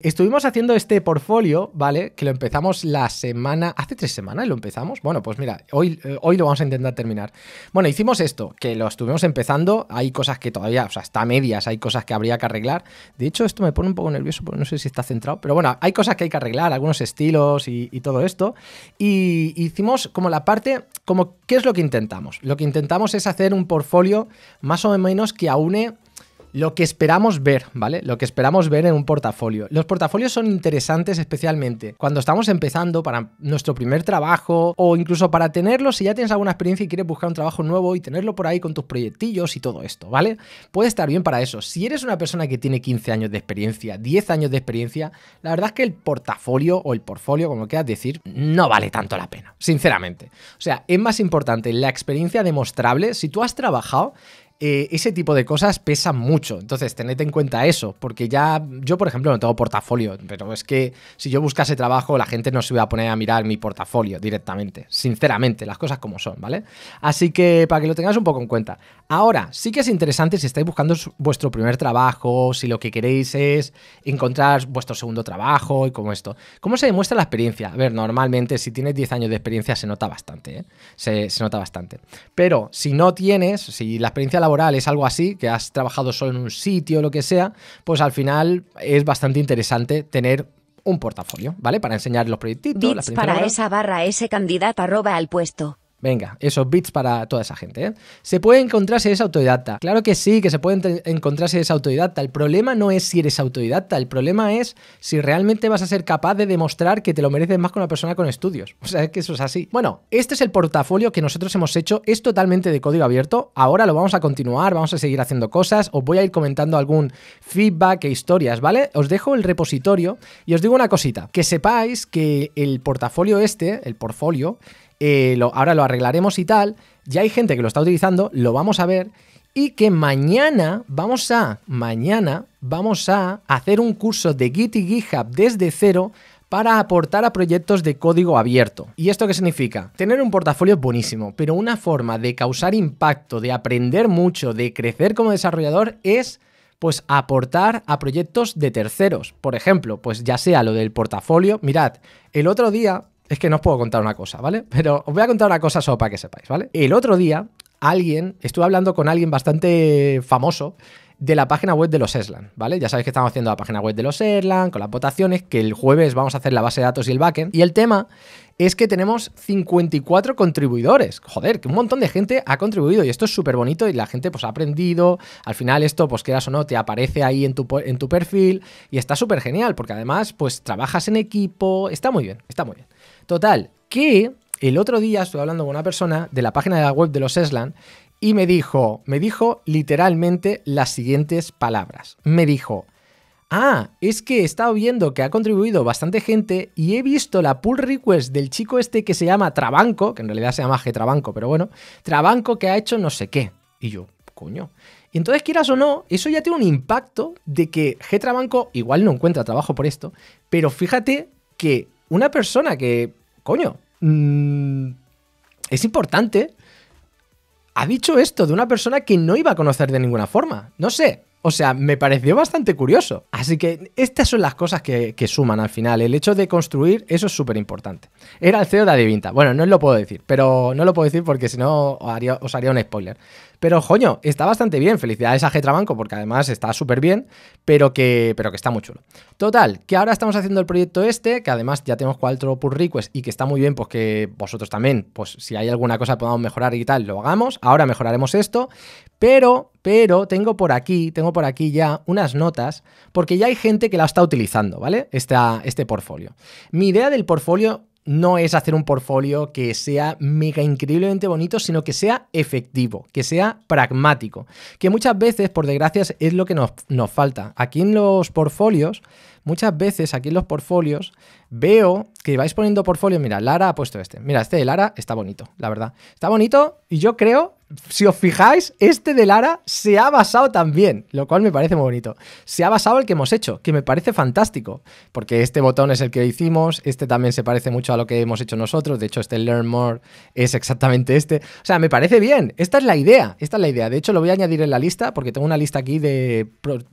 Estuvimos haciendo este portfolio, ¿vale? Que lo empezamos la semana. ¿Hace tres semanas lo empezamos? Bueno, pues mira, hoy, eh, hoy lo vamos a intentar terminar. Bueno, hicimos esto, que lo estuvimos empezando. Hay cosas que todavía, o sea, está a medias, hay cosas que habría que arreglar. De hecho, esto me pone un poco nervioso porque no sé si está centrado. Pero bueno, hay cosas que hay que arreglar, algunos estilos y, todo esto. Y hicimos como la parte, como, ¿qué es lo que intentamos? Lo que intentamos es hacer un portfolio más o menos que aúne lo que esperamos ver, ¿vale? Lo que esperamos ver en un portafolio. Los portafolios son interesantes especialmente cuando estamos empezando para nuestro primer trabajo o incluso para tenerlo si ya tienes alguna experiencia y quieres buscar un trabajo nuevo y tenerlo por ahí con tus proyectillos y todo esto, ¿vale? Puede estar bien para eso. Si eres una persona que tiene 15 años de experiencia, 10 años de experiencia, la verdad es que el portafolio o el portfolio, como quieras decir, no vale tanto la pena, sinceramente. O sea, es más importante la experiencia demostrable. Si tú has trabajado, eh, ese tipo de cosas pesan mucho. Entonces, tened en cuenta eso, porque ya yo, por ejemplo, no tengo portafolio, pero es que si yo buscase trabajo, la gente no se iba a poner a mirar mi portafolio directamente, sinceramente, las cosas como son, ¿vale? Así que para que lo tengáis un poco en cuenta. Ahora, sí que es interesante si estáis buscando vuestro primer trabajo, si lo que queréis es encontrar vuestro segundo trabajo y como esto. ¿Cómo se demuestra la experiencia? A ver, normalmente si tienes 10 años de experiencia se nota bastante, ¿eh? se, se nota bastante. Pero si no tienes, si la experiencia la es algo así, que has trabajado solo en un sitio, o lo que sea, pues al final es bastante interesante tener un portafolio, ¿vale? Para enseñar los proyectitos. para esa barra ese candidato arroba al puesto. Venga, esos bits para toda esa gente. ¿eh? ¿Se puede encontrarse esa autodidacta? Claro que sí, que se puede encontrarse esa autodidacta. El problema no es si eres autodidacta, el problema es si realmente vas a ser capaz de demostrar que te lo mereces más que una persona con estudios. O sea, que eso es así. Bueno, este es el portafolio que nosotros hemos hecho. Es totalmente de código abierto. Ahora lo vamos a continuar, vamos a seguir haciendo cosas. Os voy a ir comentando algún feedback e historias, ¿vale? Os dejo el repositorio y os digo una cosita. Que sepáis que el portafolio este, el portfolio, eh, ahora lo arreglaremos y tal. Ya hay gente que lo está utilizando, lo vamos a ver. Y que mañana vamos a, mañana vamos a hacer un curso de Git y GitHub desde cero para aportar a proyectos de código abierto. ¿Y esto qué significa? Tener un portafolio buenísimo, pero una forma de causar impacto, de aprender mucho, de crecer como desarrollador es pues aportar a proyectos de terceros. Por ejemplo, pues ya sea lo del portafolio. Mirad, el otro día es que no os puedo contar una cosa, ¿vale? Pero os voy a contar una cosa solo para que sepáis, ¿vale? El otro día, alguien, estuve hablando con alguien bastante famoso de la página web de los Eslan, ¿vale? Ya sabéis que estamos haciendo la página web de los Eslan, con las votaciones, que el jueves vamos a hacer la base de datos y el backend. Y el tema es que tenemos 54 contribuidores. Joder, que un montón de gente ha contribuido y esto es súper bonito y la gente pues ha aprendido. Al final esto, pues quieras o no, te aparece ahí en tu, en tu perfil y está súper genial porque además pues trabajas en equipo, está muy bien, está muy bien. Total, que el otro día estuve hablando con una persona de la página de la web de los Eslan y me dijo, me dijo literalmente las siguientes palabras. Me dijo, ah, es que he estado viendo que ha contribuido bastante gente y he visto la pull request del chico este que se llama Trabanco, que en realidad se llama Getrabanco, pero bueno, Trabanco que ha hecho no sé qué. Y yo, coño. Y entonces, quieras o no, eso ya tiene un impacto de que Getrabanco igual no encuentra trabajo por esto, pero fíjate que una persona que coño, mm, es importante. Ha dicho esto de una persona que no iba a conocer de ninguna forma. No sé, o sea, me pareció bastante curioso. Así que estas son las cosas que, suman al final. El hecho de construir, eso es súper importante. Era el CEO de Adivinta. Bueno, no os lo puedo decir, pero no lo puedo decir porque si no os haría un spoiler. Pero, joño, está bastante bien. Felicidades a Getrabanco porque además está súper bien, pero que, pero que está muy chulo. Total, que ahora estamos haciendo el proyecto este, que además ya tenemos cuatro pull requests y que está muy bien, pues que vosotros también, pues si hay alguna cosa que podamos mejorar y tal, lo hagamos. Ahora mejoraremos esto, pero pero tengo por aquí, tengo por aquí ya unas notas, porque ya hay gente que la está utilizando, ¿vale? este portfolio. Mi idea del portfolio no es hacer un portfolio que sea mega increíblemente bonito, sino que sea efectivo, que sea pragmático, que muchas veces, por desgracia, es lo que nos, nos falta. Aquí en los portfolios, muchas veces aquí en los portfolios veo que vais poniendo portfolio. Mira, Lara ha puesto este. Mira, este de Lara está bonito, la verdad. Está bonito y yo creo, si os fijáis, este de Lara se ha basado también, lo cual me parece muy bonito. Se ha basado el que hemos hecho, que me parece fantástico, porque este botón es el que hicimos, este también se parece mucho a lo que hemos hecho nosotros, de hecho este Learn More es exactamente este. O sea, me parece bien, esta es la idea, esta es la idea. De hecho, lo voy a añadir en la lista porque tengo una lista aquí de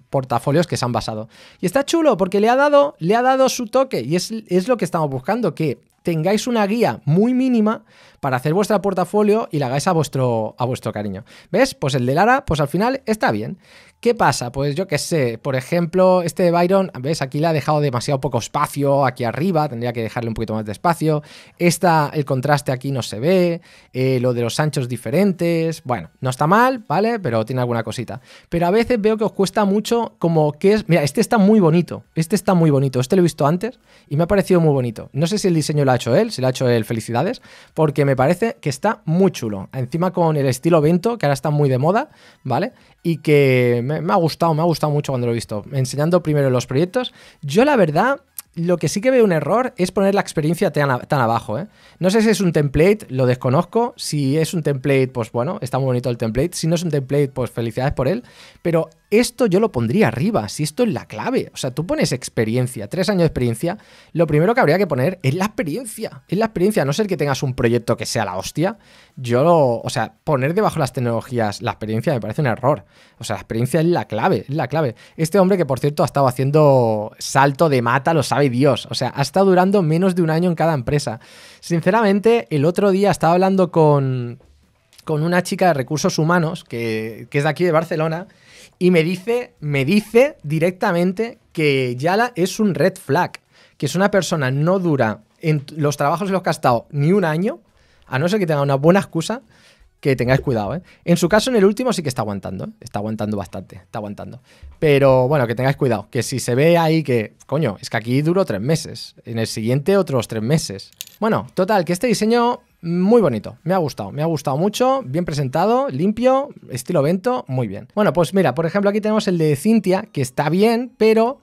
portafolios que se han basado. Y está chulo porque le ha dado, le ha dado su toque y es es lo que estamos buscando, que tengáis una guía muy mínima para hacer vuestro portafolio y la hagáis a vuestro, a vuestro cariño. ¿Ves? Pues el de Lara, pues al final está bien. ¿Qué pasa? Pues yo qué sé, por ejemplo, este de Byron, ¿ves? Aquí le ha dejado demasiado poco espacio aquí arriba, tendría que dejarle un poquito más de espacio. Esta, el contraste aquí no se ve, eh, lo de los anchos diferentes, bueno, no está mal, ¿vale? Pero tiene alguna cosita. Pero a veces veo que os cuesta mucho como que es... Mira, este está muy bonito, este está muy bonito, este lo he visto antes y me ha parecido muy bonito. No sé si el diseño lo ha hecho él, si lo ha hecho él, felicidades, porque me parece que está muy chulo. Encima con el estilo Vento, que ahora está muy de moda, ¿vale? Y que me, ha gustado, me ha gustado mucho cuando lo he visto, enseñando primero los proyectos. Yo la verdad lo que sí que veo un error es poner la experiencia tan, tan abajo. ¿eh? No sé si es un template, lo desconozco. Si es un template, pues bueno, está muy bonito el template. Si no es un template, pues felicidades por él. Pero esto yo lo pondría arriba, si esto es la clave. O sea, tú pones experiencia, tres años de experiencia, lo primero que habría que poner es la experiencia. Es la experiencia, no ser que tengas un proyecto que sea la hostia yo, lo, o sea, poner debajo las tecnologías la experiencia me parece un error. O sea, la experiencia es la clave, es la clave. Este hombre que, por cierto, ha estado haciendo salto de mata, lo sabe Dios. O sea, ha estado durando menos de un año en cada empresa. Sinceramente, el otro día estaba hablando con, con una chica de recursos humanos que, es de aquí de Barcelona y me dice, me dice directamente que Yala es un red flag, que es una persona no dura en los trabajos en los que ha estado ni un año a no ser que tenga una buena excusa, que tengáis cuidado. ¿eh? En su caso, en el último sí que está aguantando, ¿eh? está aguantando bastante, está aguantando. Pero bueno, que tengáis cuidado, que si se ve ahí que, coño, es que aquí duró tres meses, en el siguiente otros tres meses. Bueno, total, que este diseño mm, muy bonito, me ha gustado, me ha gustado mucho, bien presentado, limpio, estilo vento, muy bien. Bueno, pues mira, por ejemplo aquí tenemos el de Cintia, que está bien, pero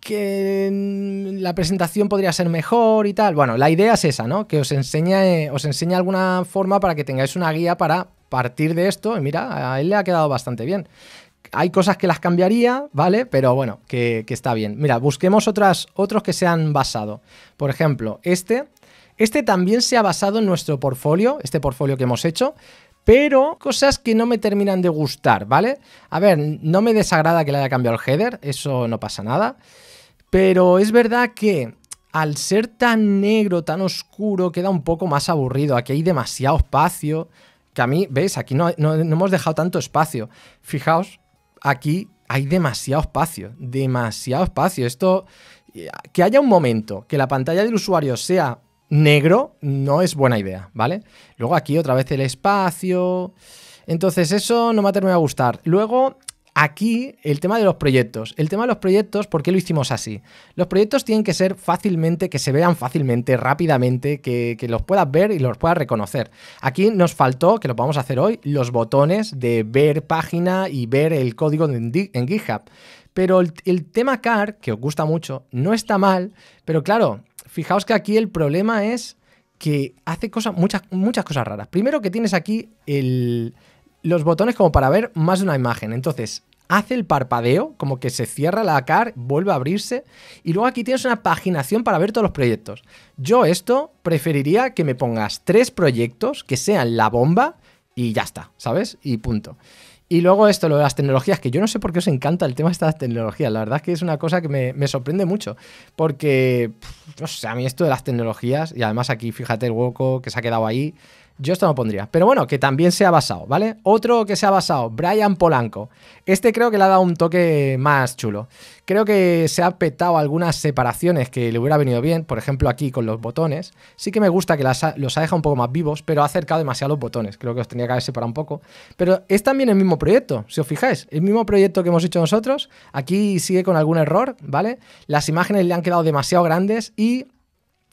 que la presentación podría ser mejor y tal. Bueno, la idea es esa, ¿no? Que os enseñe os enseña alguna forma para que tengáis una guía para partir de esto. Y mira, a él le ha quedado bastante bien. Hay cosas que las cambiaría, ¿vale? Pero bueno, que, está bien. Mira, busquemos otras, otros que sean basados basado. Por ejemplo, este. Este también se ha basado en nuestro portfolio, este portfolio que hemos hecho, pero cosas que no me terminan de gustar, ¿vale? A ver, no me desagrada que le haya cambiado el header, eso no pasa nada. Pero es verdad que al ser tan negro, tan oscuro, queda un poco más aburrido. Aquí hay demasiado espacio. Que a mí, ¿ves? Aquí no, no, hemos dejado tanto espacio. Fijaos, aquí hay demasiado espacio. Demasiado espacio. Esto. Que haya un momento que la pantalla del usuario sea negro no es buena idea, ¿vale? Luego aquí otra vez el espacio. Entonces eso no me ha a gustar. Luego aquí el tema de los proyectos. El tema de los proyectos, ¿por qué lo hicimos así? Los proyectos tienen que ser fácilmente, que se vean fácilmente, rápidamente, que, los puedas ver y los puedas reconocer. Aquí nos faltó, que lo vamos a hacer hoy, los botones de ver página y ver el código en, GitHub. Pero el, el tema car, que os gusta mucho, no está mal, pero claro, fijaos que aquí el problema es que hace cosas, muchas, muchas cosas raras. Primero que tienes aquí el, los botones como para ver más de una imagen. Entonces, hace el parpadeo, como que se cierra la car, vuelve a abrirse, y luego aquí tienes una paginación para ver todos los proyectos. Yo esto preferiría que me pongas tres proyectos que sean la bomba y ya está, ¿sabes? Y punto. Y luego esto, lo de las tecnologías, que yo no sé por qué os encanta el tema de estas tecnologías. La verdad es que es una cosa que me, sorprende mucho. Porque, no sé, a mí esto de las tecnologías, y además aquí fíjate el hueco que se ha quedado ahí, yo esto no pondría. Pero bueno, que también se ha basado, ¿vale? Otro que se ha basado, Brian Polanco. Este creo que le ha dado un toque más chulo. Creo que se ha petado algunas separaciones que le hubiera venido bien. Por ejemplo, aquí con los botones. Sí que me gusta que los ha dejado un poco más vivos, pero ha acercado demasiado los botones. Creo que los tenía que haber separado un poco. Pero es también el mismo proyecto, si os fijáis. El mismo proyecto que hemos hecho nosotros. Aquí sigue con algún error, ¿vale? Las imágenes le han quedado demasiado grandes y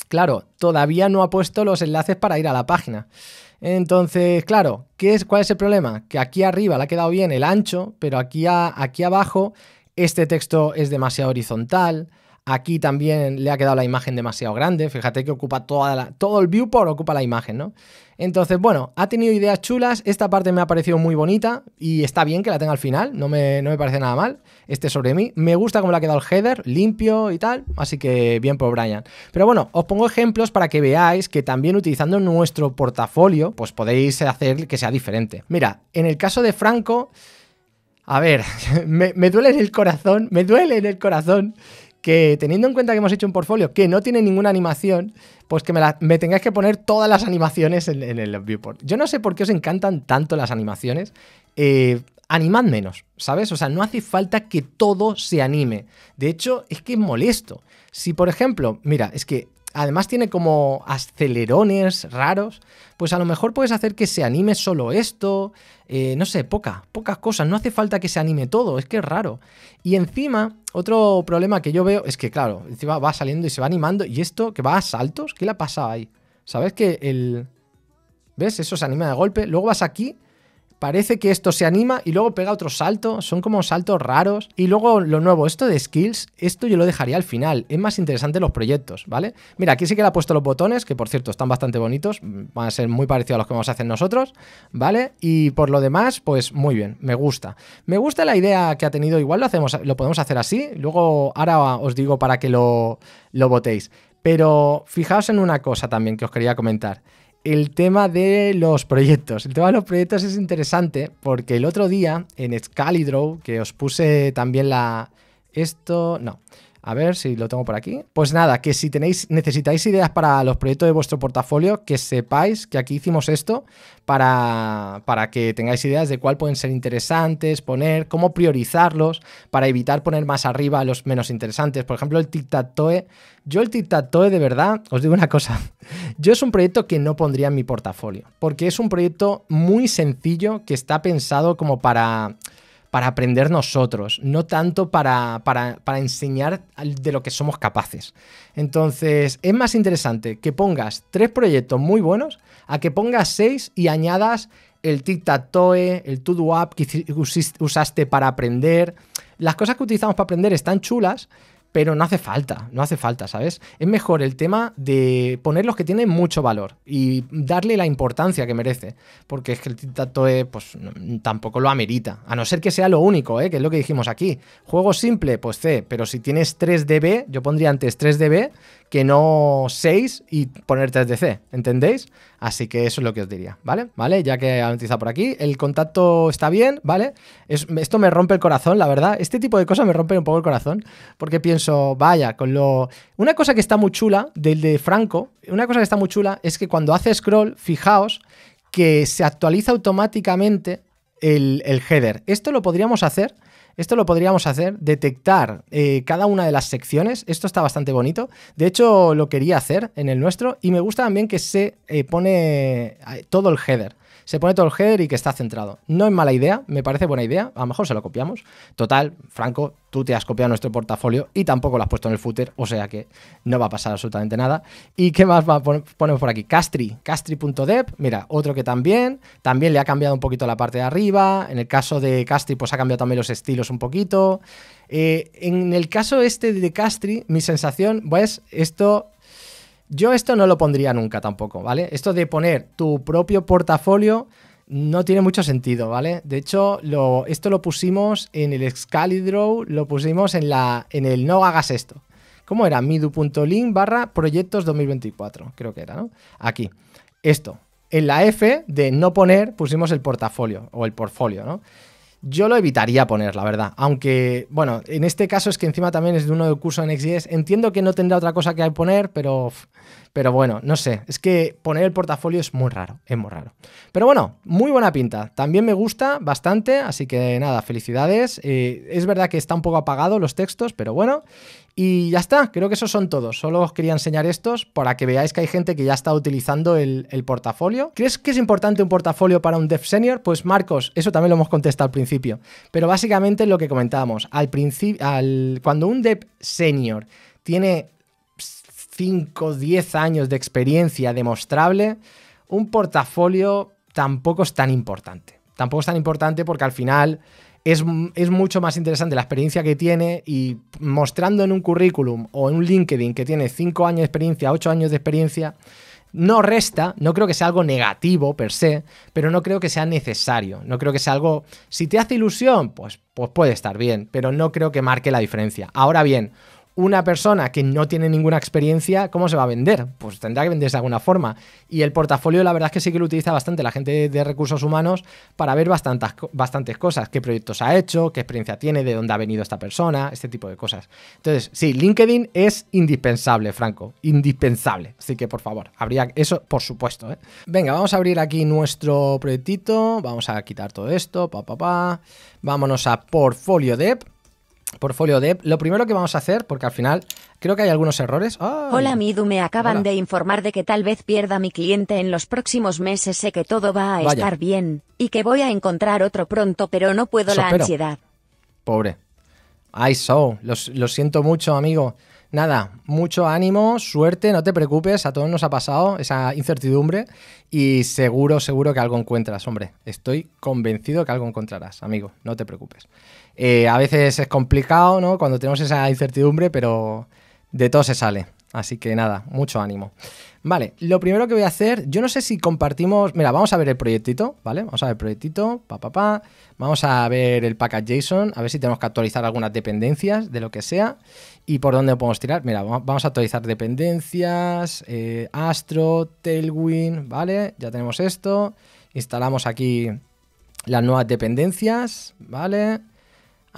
Claro, todavía no ha puesto los enlaces para ir a la página. Entonces, claro, ¿qué es, ¿cuál es el problema? Que aquí arriba le ha quedado bien el ancho, pero aquí, aquí abajo este texto es demasiado horizontal. Aquí también le ha quedado la imagen demasiado grande. Fíjate que ocupa toda la, todo el viewport, ocupa la imagen, ¿no? Entonces, bueno, ha tenido ideas chulas. Esta parte me ha parecido muy bonita y está bien que la tenga al final. No me, parece nada mal. Este sobre mí. Me gusta cómo le ha quedado el header, limpio y tal. Así que bien por Brian. Pero bueno, os pongo ejemplos para que veáis que también utilizando nuestro portafolio, pues podéis hacer que sea diferente. Mira, en el caso de Franco... A ver, me, me duele en el corazón, me duele en el corazón que teniendo en cuenta que hemos hecho un portfolio que no tiene ninguna animación, pues que me, tengáis que poner todas las animaciones en, el viewport. Yo no sé por qué os encantan tanto las animaciones. Eh, animad menos, ¿sabes? O sea, no hace falta que todo se anime. De hecho, es que es molesto. Si, por ejemplo, mira, es que además tiene como acelerones raros, pues a lo mejor puedes hacer que se anime solo esto, eh, no sé, poca, pocas cosas, no hace falta que se anime todo, es que es raro. Y encima, otro problema que yo veo es que, claro, encima va saliendo y se va animando, y esto que va a saltos, ¿qué le ha pasado ahí? ¿Sabes que el... ¿Ves? Eso se anima de golpe, luego vas aquí parece que esto se anima y luego pega otro salto, son como saltos raros. Y luego lo nuevo, esto de skills, esto yo lo dejaría al final, es más interesante los proyectos, ¿vale? Mira, aquí sí que le ha puesto los botones, que por cierto están bastante bonitos, van a ser muy parecidos a los que vamos a hacer nosotros, ¿vale? Y por lo demás, pues muy bien, me gusta. Me gusta la idea que ha tenido, igual lo, hacemos, lo podemos hacer así, luego ahora os digo para que lo, lo votéis. Pero fijaos en una cosa también que os quería comentar el tema de los proyectos. El tema de los proyectos es interesante porque el otro día en Excalidrow, que os puse también la... Esto... No. A ver si lo tengo por aquí. Pues nada, que si tenéis, necesitáis ideas para los proyectos de vuestro portafolio, que sepáis que aquí hicimos esto para, para que tengáis ideas de cuál pueden ser interesantes, poner, cómo priorizarlos para evitar poner más arriba los menos interesantes. Por ejemplo, el tic-tac-toe. Yo el tic-tac-toe, de verdad, os digo una cosa. Yo es un proyecto que no pondría en mi portafolio, porque es un proyecto muy sencillo que está pensado como para para aprender nosotros, no tanto para, para, enseñar de lo que somos capaces. Entonces, es más interesante que pongas tres proyectos muy buenos a que pongas seis y añadas el tic-tac-toe, el Todo app que usaste para aprender. Las cosas que utilizamos para aprender están chulas, pero no hace falta, no hace falta, ¿sabes? Es mejor el tema de poner los que tienen mucho valor y darle la importancia que merece, porque es que el TITATOE, pues tampoco lo amerita, a no ser que sea lo único, ¿eh? que es lo que dijimos aquí. Juego simple, pues C, pero si tienes 3DB, yo pondría antes 3DB que no 6 y poner 3 DC, ¿entendéis? Así que eso es lo que os diría, ¿vale? ¿Vale? Ya que ha notizado por aquí, el contacto está bien, ¿vale? esto me rompe el corazón, la verdad. Este tipo de cosas me rompen un poco el corazón, porque pienso, vaya, con lo... Una cosa que está muy chula del de Franco, una cosa que está muy chula es que cuando hace scroll, fijaos que se actualiza automáticamente el, el header. Esto lo podríamos hacer esto lo podríamos hacer, detectar eh, cada una de las secciones. Esto está bastante bonito. De hecho, lo quería hacer en el nuestro y me gusta también que se eh, pone eh, todo el header se pone todo el header y que está centrado. No es mala idea, me parece buena idea, a lo mejor se lo copiamos. Total, Franco, tú te has copiado nuestro portafolio y tampoco lo has puesto en el footer, o sea que no va a pasar absolutamente nada. ¿Y qué más ponemos por aquí? Castri, castri.dev, mira, otro que también, también le ha cambiado un poquito la parte de arriba, en el caso de Castri pues ha cambiado también los estilos un poquito. Eh, en el caso este de Castri, mi sensación, pues, esto yo esto no lo pondría nunca tampoco, ¿vale? Esto de poner tu propio portafolio no tiene mucho sentido, ¿vale? De hecho, esto lo pusimos en el Excalidrow, lo pusimos en, la, en el no hagas esto. ¿Cómo era? midu.link barra proyectos 2024, creo que era, ¿no? Aquí. Esto. En la F de no poner pusimos el portafolio o el portfolio, ¿no? Yo lo evitaría poner, la verdad. Aunque, bueno, en este caso es que encima también es de uno del curso en Entiendo que no tendrá otra cosa que poner, pero, pero bueno, no sé. Es que poner el portafolio es muy raro, es muy raro. Pero bueno, muy buena pinta. También me gusta bastante, así que nada, felicidades. Eh, es verdad que está un poco apagado los textos, pero bueno. Y ya está, creo que esos son todos. Solo os quería enseñar estos para que veáis que hay gente que ya está utilizando el, portafolio. ¿Crees que es importante un portafolio para un Dev Senior? Pues Marcos, eso también lo hemos contestado al principio. Pero básicamente lo que comentábamos, al al, cuando un Dev Senior tiene 5, 10 años de experiencia demostrable, un portafolio tampoco es tan importante. Tampoco es tan importante porque al final es, mucho más interesante la experiencia que tiene y mostrando en un currículum o en un LinkedIn que tiene 5 años de experiencia, ocho años de experiencia, no resta, no creo que sea algo negativo per se, pero no creo que sea necesario, no creo que sea algo, si te hace ilusión, pues, pues puede estar bien, pero no creo que marque la diferencia. Ahora bien, una persona que no tiene ninguna experiencia, ¿cómo se va a vender? Pues tendrá que venderse de alguna forma. Y el portafolio, la verdad es que sí que lo utiliza bastante la gente de recursos humanos para ver bastantes, bastantes cosas, qué proyectos ha hecho, qué experiencia tiene, de dónde ha venido esta persona, este tipo de cosas. Entonces, sí, LinkedIn es indispensable, Franco, indispensable. Así que, por favor, habría eso, por supuesto. ¿eh? Venga, vamos a abrir aquí nuestro proyectito, vamos a quitar todo esto, pa, pa, pa. Vámonos a Portfolio Depp. Porfolio Dev, lo primero que vamos a hacer, porque al final creo que hay algunos errores. Hola Midu, me acaban de informar de que tal vez pierda mi cliente en los próximos meses. Sé que todo va a estar bien y que voy a encontrar otro pronto, pero no puedo la ansiedad. Pobre. Ay, so, lo siento mucho, amigo. Nada, mucho ánimo, suerte, no te preocupes, a todos nos ha pasado esa incertidumbre y seguro, seguro que algo encuentras, hombre. Estoy convencido que algo encontrarás, amigo, no te preocupes. Eh, a veces es complicado, ¿no? Cuando tenemos esa incertidumbre, pero de todo se sale. Así que nada, mucho ánimo. Vale, lo primero que voy a hacer, yo no sé si compartimos. Mira, vamos a ver el proyectito, ¿vale? Vamos a ver el proyectito, pa, pa, pa. Vamos a ver el package JSON, a ver si tenemos que actualizar algunas dependencias de lo que sea y por dónde podemos tirar. Mira, vamos a actualizar dependencias, eh, Astro, Tailwind, ¿vale? Ya tenemos esto. Instalamos aquí las nuevas dependencias, ¿vale? vale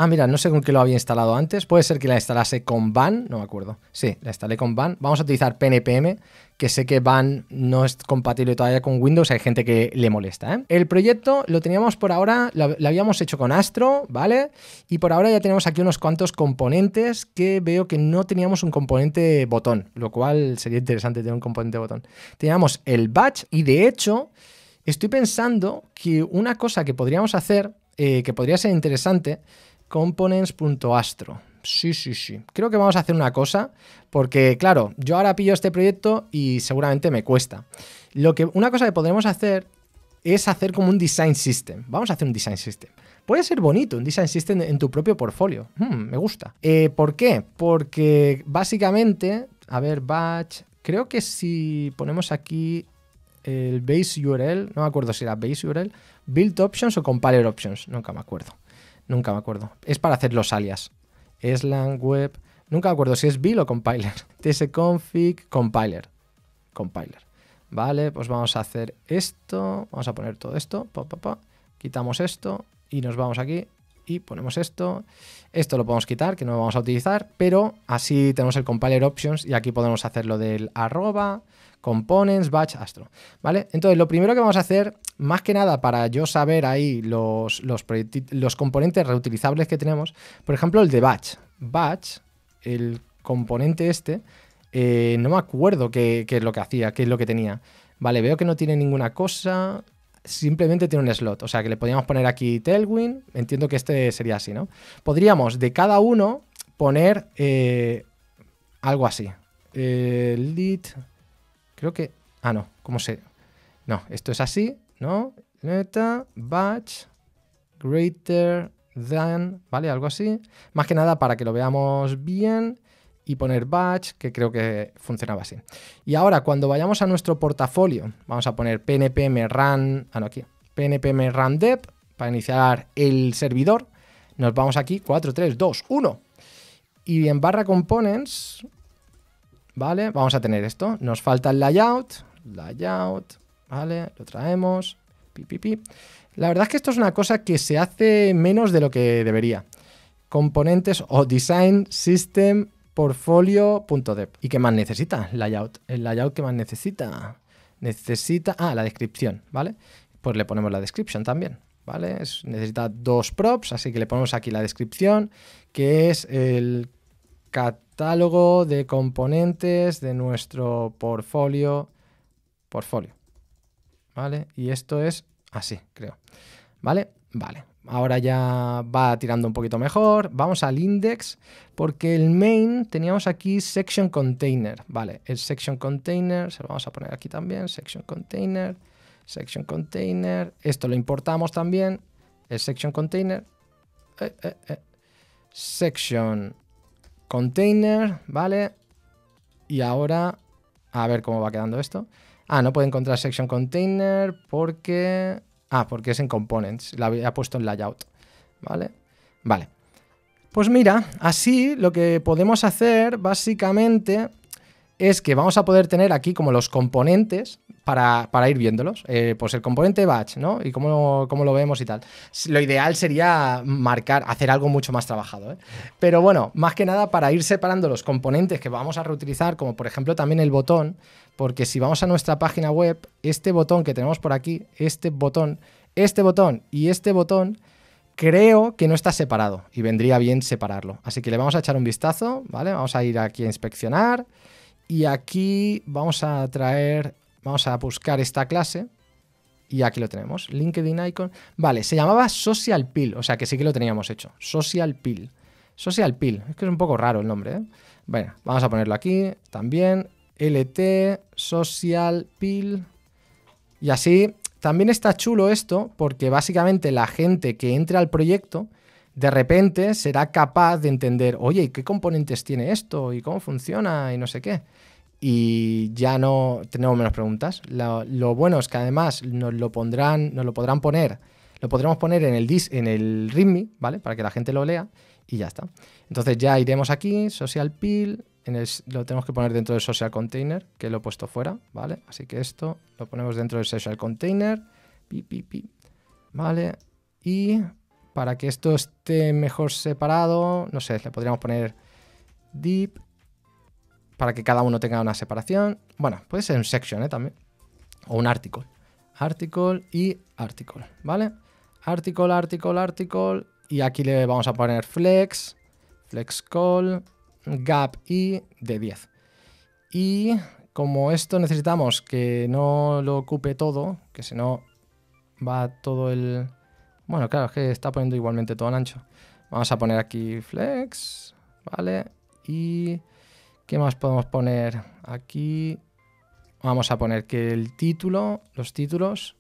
Ah, mira, no sé con qué lo había instalado antes. Puede ser que la instalase con van, no me acuerdo. Sí, la instalé con van. Vamos a utilizar PNPM, que sé que van no es compatible todavía con Windows, hay gente que le molesta. ¿eh? El proyecto lo teníamos por ahora, lo, habíamos hecho con Astro, ¿vale? Y por ahora ya tenemos aquí unos cuantos componentes que veo que no teníamos un componente botón, lo cual sería interesante tener un componente botón. Teníamos el batch y de hecho estoy pensando que una cosa que podríamos hacer, eh, que podría ser interesante, Components.astro. Sí, sí, sí. Creo que vamos a hacer una cosa, porque claro, yo ahora pillo este proyecto y seguramente me cuesta. Lo que, una cosa que podremos hacer es hacer como un design system. Vamos a hacer un design system. Puede ser bonito un design system en tu propio portfolio. Hmm, me gusta. Eh, ¿Por qué? Porque básicamente, a ver, batch, creo que si ponemos aquí el base URL, no me acuerdo si era base URL, build options o compiler options, nunca me acuerdo. Nunca me acuerdo. Es para hacer los alias. Slang, web. Nunca me acuerdo si es build o compiler. tsconfig, compiler. Compiler. Vale, pues vamos a hacer esto. Vamos a poner todo esto. Quitamos esto y nos vamos aquí y ponemos esto. Esto lo podemos quitar, que no lo vamos a utilizar, pero así tenemos el compiler options y aquí podemos hacer lo del arroba, components, batch, astro. ¿Vale? Entonces, lo primero que vamos a hacer, más que nada para yo saber ahí los, los, componentes reutilizables que tenemos, por ejemplo, el de batch. Batch, el componente este, eh, no me acuerdo qué, es lo que hacía, qué es lo que tenía. Vale, veo que no tiene ninguna cosa simplemente tiene un slot. O sea, que le podríamos poner aquí Tailwind. Entiendo que este sería así, ¿no? Podríamos de cada uno poner eh, algo así. El Creo que... Ah, no. ¿Cómo sé? No, esto es así, ¿no? Neta, batch, greater than, ¿vale? Algo así. Más que nada para que lo veamos bien y poner batch, que creo que funcionaba así. Y ahora, cuando vayamos a nuestro portafolio, vamos a poner pnpm run... Ah, no, aquí. pnpm run dev para iniciar el servidor. Nos vamos aquí, 4, 3, 2, 1. Y en barra components ¿vale? Vamos a tener esto. Nos falta el layout, layout, ¿vale? Lo traemos, pi, pi, pi. La verdad es que esto es una cosa que se hace menos de lo que debería. Componentes o design system portfolio.dev. ¿Y qué más necesita? Layout. El layout que más necesita. Necesita. Ah, la descripción, ¿vale? Pues le ponemos la descripción también, ¿vale? necesita dos props, así que le ponemos aquí la descripción, que es el catálogo de componentes de nuestro portfolio. Portfolio. ¿Vale? Y esto es así, creo. ¿Vale? Vale. Ahora ya va tirando un poquito mejor. Vamos al index, porque el main teníamos aquí section container. Vale, el section container, se lo vamos a poner aquí también, section container, section container. Esto lo importamos también, el section container. Eh, eh, eh. Section container, ¿vale? Y ahora, a ver cómo va quedando esto. Ah, no puede encontrar section container porque... Ah, porque es en components, la había puesto en layout, ¿vale? Vale. Pues mira, así lo que podemos hacer básicamente es que vamos a poder tener aquí como los componentes para, ir viéndolos. Eh, pues el componente batch, ¿no? Y cómo, lo vemos y tal. Lo ideal sería marcar, hacer algo mucho más trabajado. ¿eh? Pero bueno, más que nada para ir separando los componentes que vamos a reutilizar, como por ejemplo también el botón, porque si vamos a nuestra página web, este botón que tenemos por aquí, este botón, este botón y este botón, creo que no está separado y vendría bien separarlo. Así que le vamos a echar un vistazo, ¿vale? Vamos a ir aquí a inspeccionar. Y aquí vamos a traer, vamos a buscar esta clase. Y aquí lo tenemos, LinkedIn Icon. Vale, se llamaba Social Pill, o sea que sí que lo teníamos hecho. Social Pill, Social es que es un poco raro el nombre. ¿eh? Bueno, vamos a ponerlo aquí también. LT, Social Y así, también está chulo esto porque básicamente la gente que entra al proyecto de repente será capaz de entender, oye, ¿y qué componentes tiene esto? ¿Y cómo funciona? Y no sé qué. Y ya no tenemos menos preguntas. Lo, bueno es que además nos lo pondrán, lo podrán poner, lo podremos poner en el dis, en el README, ¿vale? Para que la gente lo lea y ya está. Entonces ya iremos aquí, social en lo tenemos que poner dentro del social container, que lo he puesto fuera, ¿vale? Así que esto lo ponemos dentro del social container, pi, pi, pi, ¿vale? Y para que esto esté mejor separado, no sé, le podríamos poner deep para que cada uno tenga una separación. Bueno, puede ser un section ¿eh? también. O un article. Article y article, ¿vale? Article, article, article. Y aquí le vamos a poner flex, flex call, gap y de 10. Y como esto necesitamos que no lo ocupe todo, que si no va todo el, bueno, claro, es que está poniendo igualmente todo en ancho. Vamos a poner aquí flex, ¿vale? Y ¿qué más podemos poner aquí? Vamos a poner que el título, los títulos,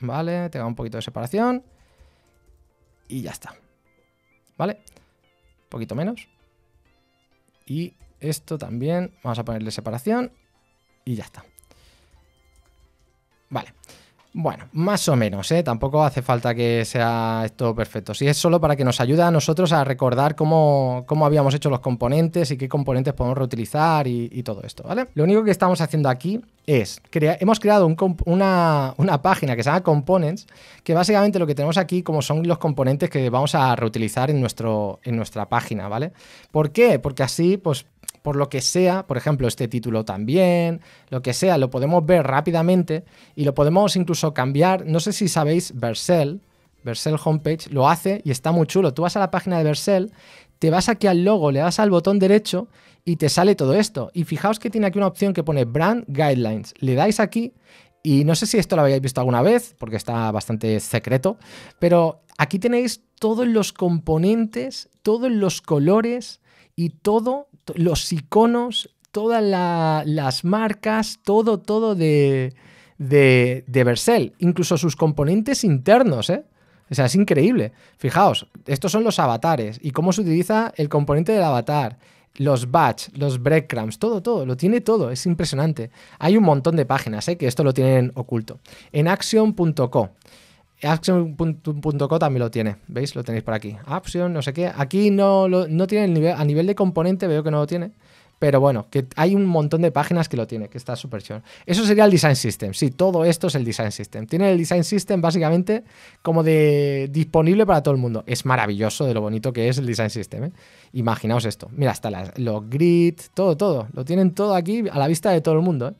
¿vale? Tenga un poquito de separación. Y ya está. ¿Vale? Un poquito menos. Y esto también, vamos a ponerle separación. Y ya está. Vale. Bueno, más o menos, ¿eh? tampoco hace falta que sea esto perfecto. Si es solo para que nos ayude a nosotros a recordar cómo, habíamos hecho los componentes y qué componentes podemos reutilizar y, todo esto, ¿vale? Lo único que estamos haciendo aquí es, hemos creado una, página que se llama Components, que básicamente lo que tenemos aquí como son los componentes que vamos a reutilizar en, nuestro, en nuestra página, ¿vale? ¿Por qué? Porque así, pues por lo que sea, por ejemplo, este título también, lo que sea, lo podemos ver rápidamente y lo podemos incluso cambiar. No sé si sabéis, Vercel, Vercel Homepage, lo hace y está muy chulo. Tú vas a la página de Vercel, te vas aquí al logo, le das al botón derecho y te sale todo esto. Y fijaos que tiene aquí una opción que pone Brand Guidelines. Le dais aquí y no sé si esto lo habéis visto alguna vez, porque está bastante secreto, pero aquí tenéis todos los componentes, todos los colores y todo los iconos, todas las marcas, todo, todo de, de, incluso sus componentes internos, ¿eh? O sea, es increíble. Fijaos, estos son los avatares y cómo se utiliza el componente del avatar, los batch, los breadcrumbs, todo, todo, lo tiene todo, es impresionante. Hay un montón de páginas ¿eh? que esto lo tienen oculto. En action.co. Action.co también lo tiene, ¿veis? Lo tenéis por aquí. Action, no sé qué. Aquí no, no tiene el nivel, a nivel de componente veo que no lo tiene. Pero bueno, que hay un montón de páginas que lo tiene, que está súper chido. Eso sería el Design System. Sí, todo esto es el Design System. Tiene el Design System básicamente como de disponible para todo el mundo. Es maravilloso de lo bonito que es el Design System. ¿eh? Imaginaos esto. Mira, hasta los grid, todo, todo. Lo tienen todo aquí a la vista de todo el mundo. ¿eh?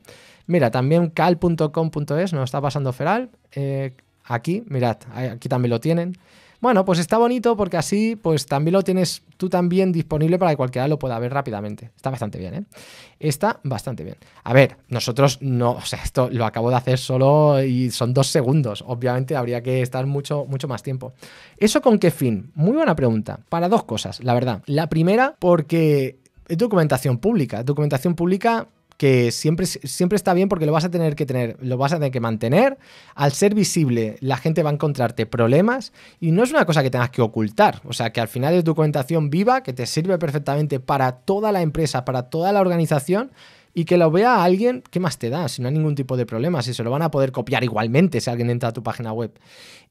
Mira, también cal.com.es nos está pasando Feral. Eh, Aquí, mirad, aquí también lo tienen. Bueno, pues está bonito porque así pues también lo tienes tú también disponible para que cualquiera lo pueda ver rápidamente. Está bastante bien, ¿eh? Está bastante bien. A ver, nosotros no, o sea, esto lo acabo de hacer solo y son dos segundos. Obviamente habría que estar mucho, mucho más tiempo. ¿Eso con qué fin? Muy buena pregunta. Para dos cosas, la verdad. La primera, porque es documentación pública. Documentación pública que siempre, siempre está bien porque lo vas a tener que tener, lo vas a tener que mantener. Al ser visible, la gente va a encontrarte problemas y no es una cosa que tengas que ocultar. O sea, que al final es documentación viva que te sirve perfectamente para toda la empresa, para toda la organización y que lo vea alguien, ¿qué más te da? Si no hay ningún tipo de problema, si se lo van a poder copiar igualmente si alguien entra a tu página web.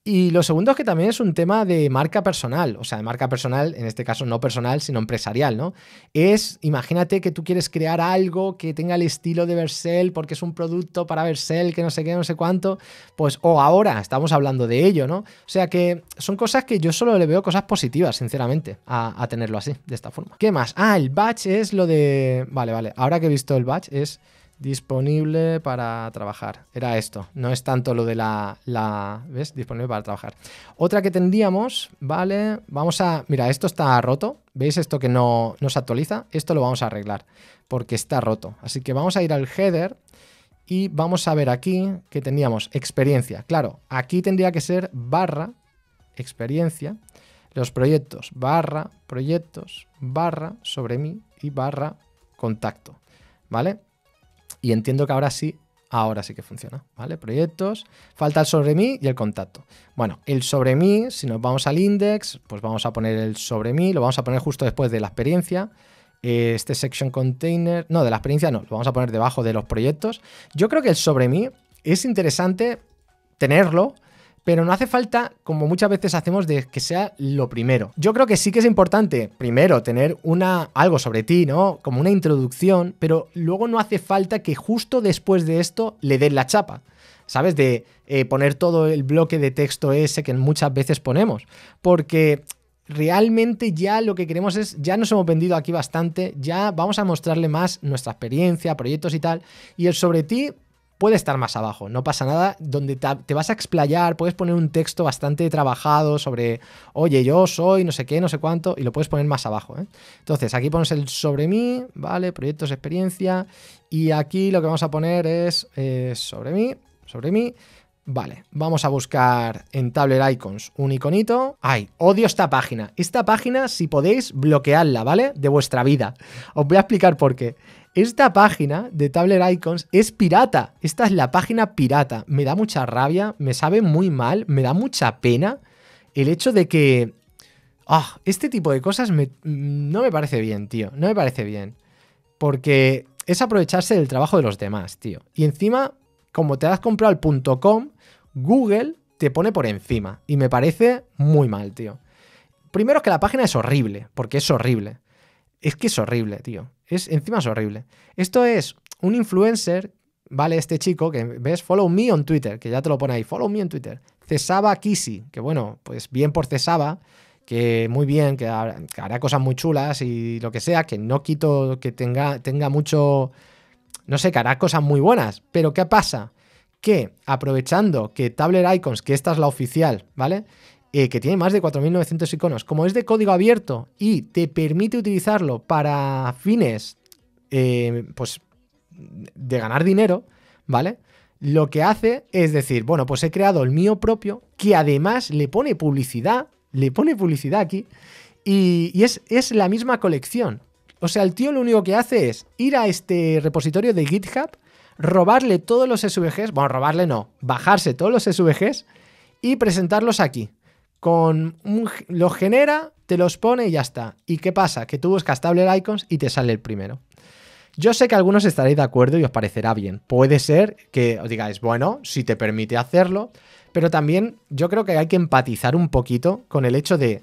Y lo segundo es que también es un tema de marca personal, o sea, de marca personal, en este caso no personal, sino empresarial, ¿no? Es, imagínate que tú quieres crear algo que tenga el estilo de Vercel, porque es un producto para Vercel, que no sé qué, no sé cuánto, pues, o ahora estamos hablando de ello, ¿no? O sea que son cosas que yo solo le veo cosas positivas, sinceramente, a, a tenerlo así, de esta forma. ¿Qué más? Ah, el batch es lo de... Vale, vale, ahora que he visto el batch es disponible para trabajar. Era esto, no es tanto lo de la, la, ¿Ves? Disponible para trabajar. Otra que tendríamos, ¿vale? Vamos a... Mira, esto está roto. ¿Veis esto que no, no se actualiza? Esto lo vamos a arreglar porque está roto. Así que vamos a ir al header y vamos a ver aquí que teníamos experiencia. Claro, aquí tendría que ser barra experiencia, los proyectos, barra proyectos, barra sobre mí y barra contacto. ¿Vale? Y entiendo que ahora sí, ahora sí que funciona, ¿vale? Proyectos, falta el sobre mí y el contacto. Bueno, el sobre mí, si nos vamos al index, pues vamos a poner el sobre mí, lo vamos a poner justo después de la experiencia. Este section container, no, de la experiencia no, lo vamos a poner debajo de los proyectos. Yo creo que el sobre mí es interesante tenerlo pero no hace falta, como muchas veces hacemos, de que sea lo primero. Yo creo que sí que es importante, primero, tener una, algo sobre ti, ¿no? Como una introducción, pero luego no hace falta que justo después de esto le den la chapa. ¿Sabes? De eh, poner todo el bloque de texto ese que muchas veces ponemos. Porque realmente ya lo que queremos es, ya nos hemos vendido aquí bastante, ya vamos a mostrarle más nuestra experiencia, proyectos y tal. Y el sobre ti, puede estar más abajo, no pasa nada, donde te vas a explayar, puedes poner un texto bastante trabajado sobre, oye, yo soy, no sé qué, no sé cuánto, y lo puedes poner más abajo. ¿eh? Entonces, aquí pones el sobre mí, ¿vale? Proyectos, experiencia, y aquí lo que vamos a poner es eh, sobre mí, sobre mí. Vale, vamos a buscar en Tablet Icons un iconito. ¡Ay! Odio esta página. Esta página, si podéis, bloquearla, ¿vale? De vuestra vida. Os voy a explicar por qué. Esta página de Tablet Icons es pirata. Esta es la página pirata. Me da mucha rabia, me sabe muy mal, me da mucha pena el hecho de que... Ah, este tipo de cosas mm, no me parece bien, tío. No me parece bien. Porque es aprovecharse del trabajo de los demás, tío. Y encima, como te has comprado el .com, Google te pone por encima. Y me parece muy mal, tío. Primero que la página es horrible, porque es horrible. Es que es horrible, tío. Es, encima es horrible. Esto es un influencer, ¿vale? Este chico que ves, follow me on Twitter, que ya te lo pone ahí, follow me on Twitter. Cesaba Kisi, que bueno, pues bien por Cesaba, que muy bien, que hará, cosas muy chulas y lo que sea, que no quito que tenga, tenga mucho, no sé, que hará cosas muy buenas. Pero ¿qué pasa? Que aprovechando que tablet Icons, que esta es la oficial, ¿vale? Eh, que tiene más de 4.900 iconos, como es de código abierto y te permite utilizarlo para fines eh, pues, de ganar dinero, ¿vale? Lo que hace es decir, bueno, pues he creado el mío propio, que además le pone publicidad, le pone publicidad aquí, y, es, es la misma colección. O sea, el tío lo único que hace es ir a este repositorio de GitHub, robarle todos los SVGs, bueno, robarle no, bajarse todos los SVGs y presentarlos aquí con lo genera, te los pone y ya está. ¿Y qué pasa? Que tú buscas Tabler Icons y te sale el primero. Yo sé que algunos estaréis de acuerdo y os parecerá bien. Puede ser que os digáis, bueno, si te permite hacerlo, pero también yo creo que hay que empatizar un poquito con el hecho de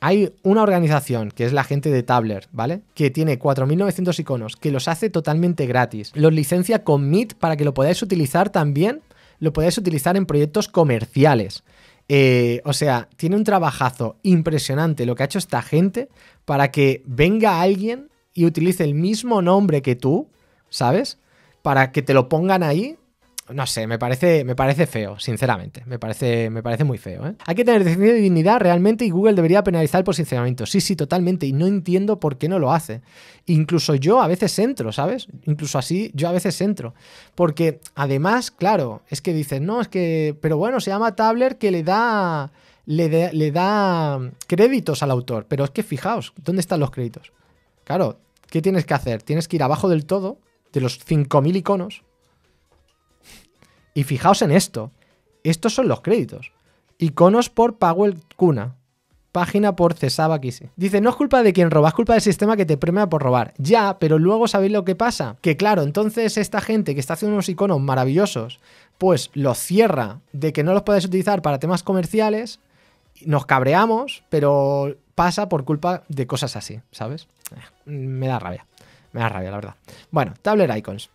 hay una organización que es la gente de Tabler, ¿vale? Que tiene 4.900 iconos, que los hace totalmente gratis. Los licencia con Meet para que lo podáis utilizar también, lo podáis utilizar en proyectos comerciales. Eh, o sea, tiene un trabajazo impresionante lo que ha hecho esta gente para que venga alguien y utilice el mismo nombre que tú, ¿sabes? Para que te lo pongan ahí no sé, me parece, me parece feo, sinceramente. Me parece, me parece muy feo. ¿eh? Hay que tener de dignidad realmente y Google debería penalizar el posicionamiento. Sí, sí, totalmente. Y no entiendo por qué no lo hace. Incluso yo a veces entro, ¿sabes? Incluso así yo a veces entro. Porque además, claro, es que dices, no, es que, pero bueno, se llama Tabler que le da, le, le da créditos al autor. Pero es que fijaos, ¿dónde están los créditos? Claro, ¿qué tienes que hacer? Tienes que ir abajo del todo, de los 5.000 iconos y fijaos en esto. Estos son los créditos. Iconos por Powell Cuna. Página por Cesaba Kisi. Dice, no es culpa de quien robas, es culpa del sistema que te premia por robar. Ya, pero luego sabéis lo que pasa. Que claro, entonces esta gente que está haciendo unos iconos maravillosos, pues los cierra de que no los puedes utilizar para temas comerciales, nos cabreamos, pero pasa por culpa de cosas así, ¿sabes? Eh, me da rabia. Me da rabia, la verdad. Bueno, Tabler Icons.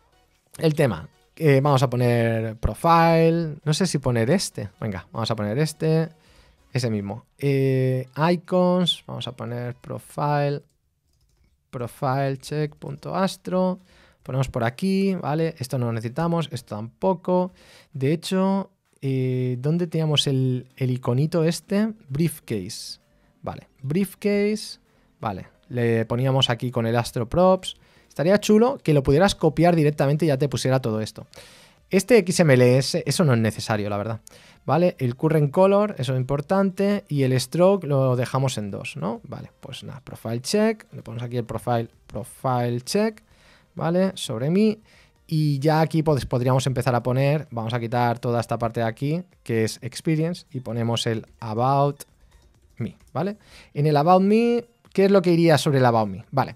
El tema, eh, vamos a poner profile. No sé si poner este. Venga, vamos a poner este. Ese mismo. Eh, icons. Vamos a poner profile. Profile check Ponemos por aquí, ¿vale? Esto no lo necesitamos, esto tampoco. De hecho, eh, ¿dónde teníamos el, el iconito este? Briefcase. Vale, briefcase. Vale, le poníamos aquí con el astro props. Estaría chulo que lo pudieras copiar directamente y ya te pusiera todo esto. Este XMLS, eso no es necesario, la verdad. ¿Vale? El current color, eso es importante. Y el stroke lo dejamos en dos ¿no? Vale, pues nada, profile check. Le ponemos aquí el profile, profile check, ¿vale? Sobre mí. Y ya aquí pues, podríamos empezar a poner, vamos a quitar toda esta parte de aquí, que es experience, y ponemos el about me, ¿vale? En el about me, ¿qué es lo que iría sobre el about me? Vale,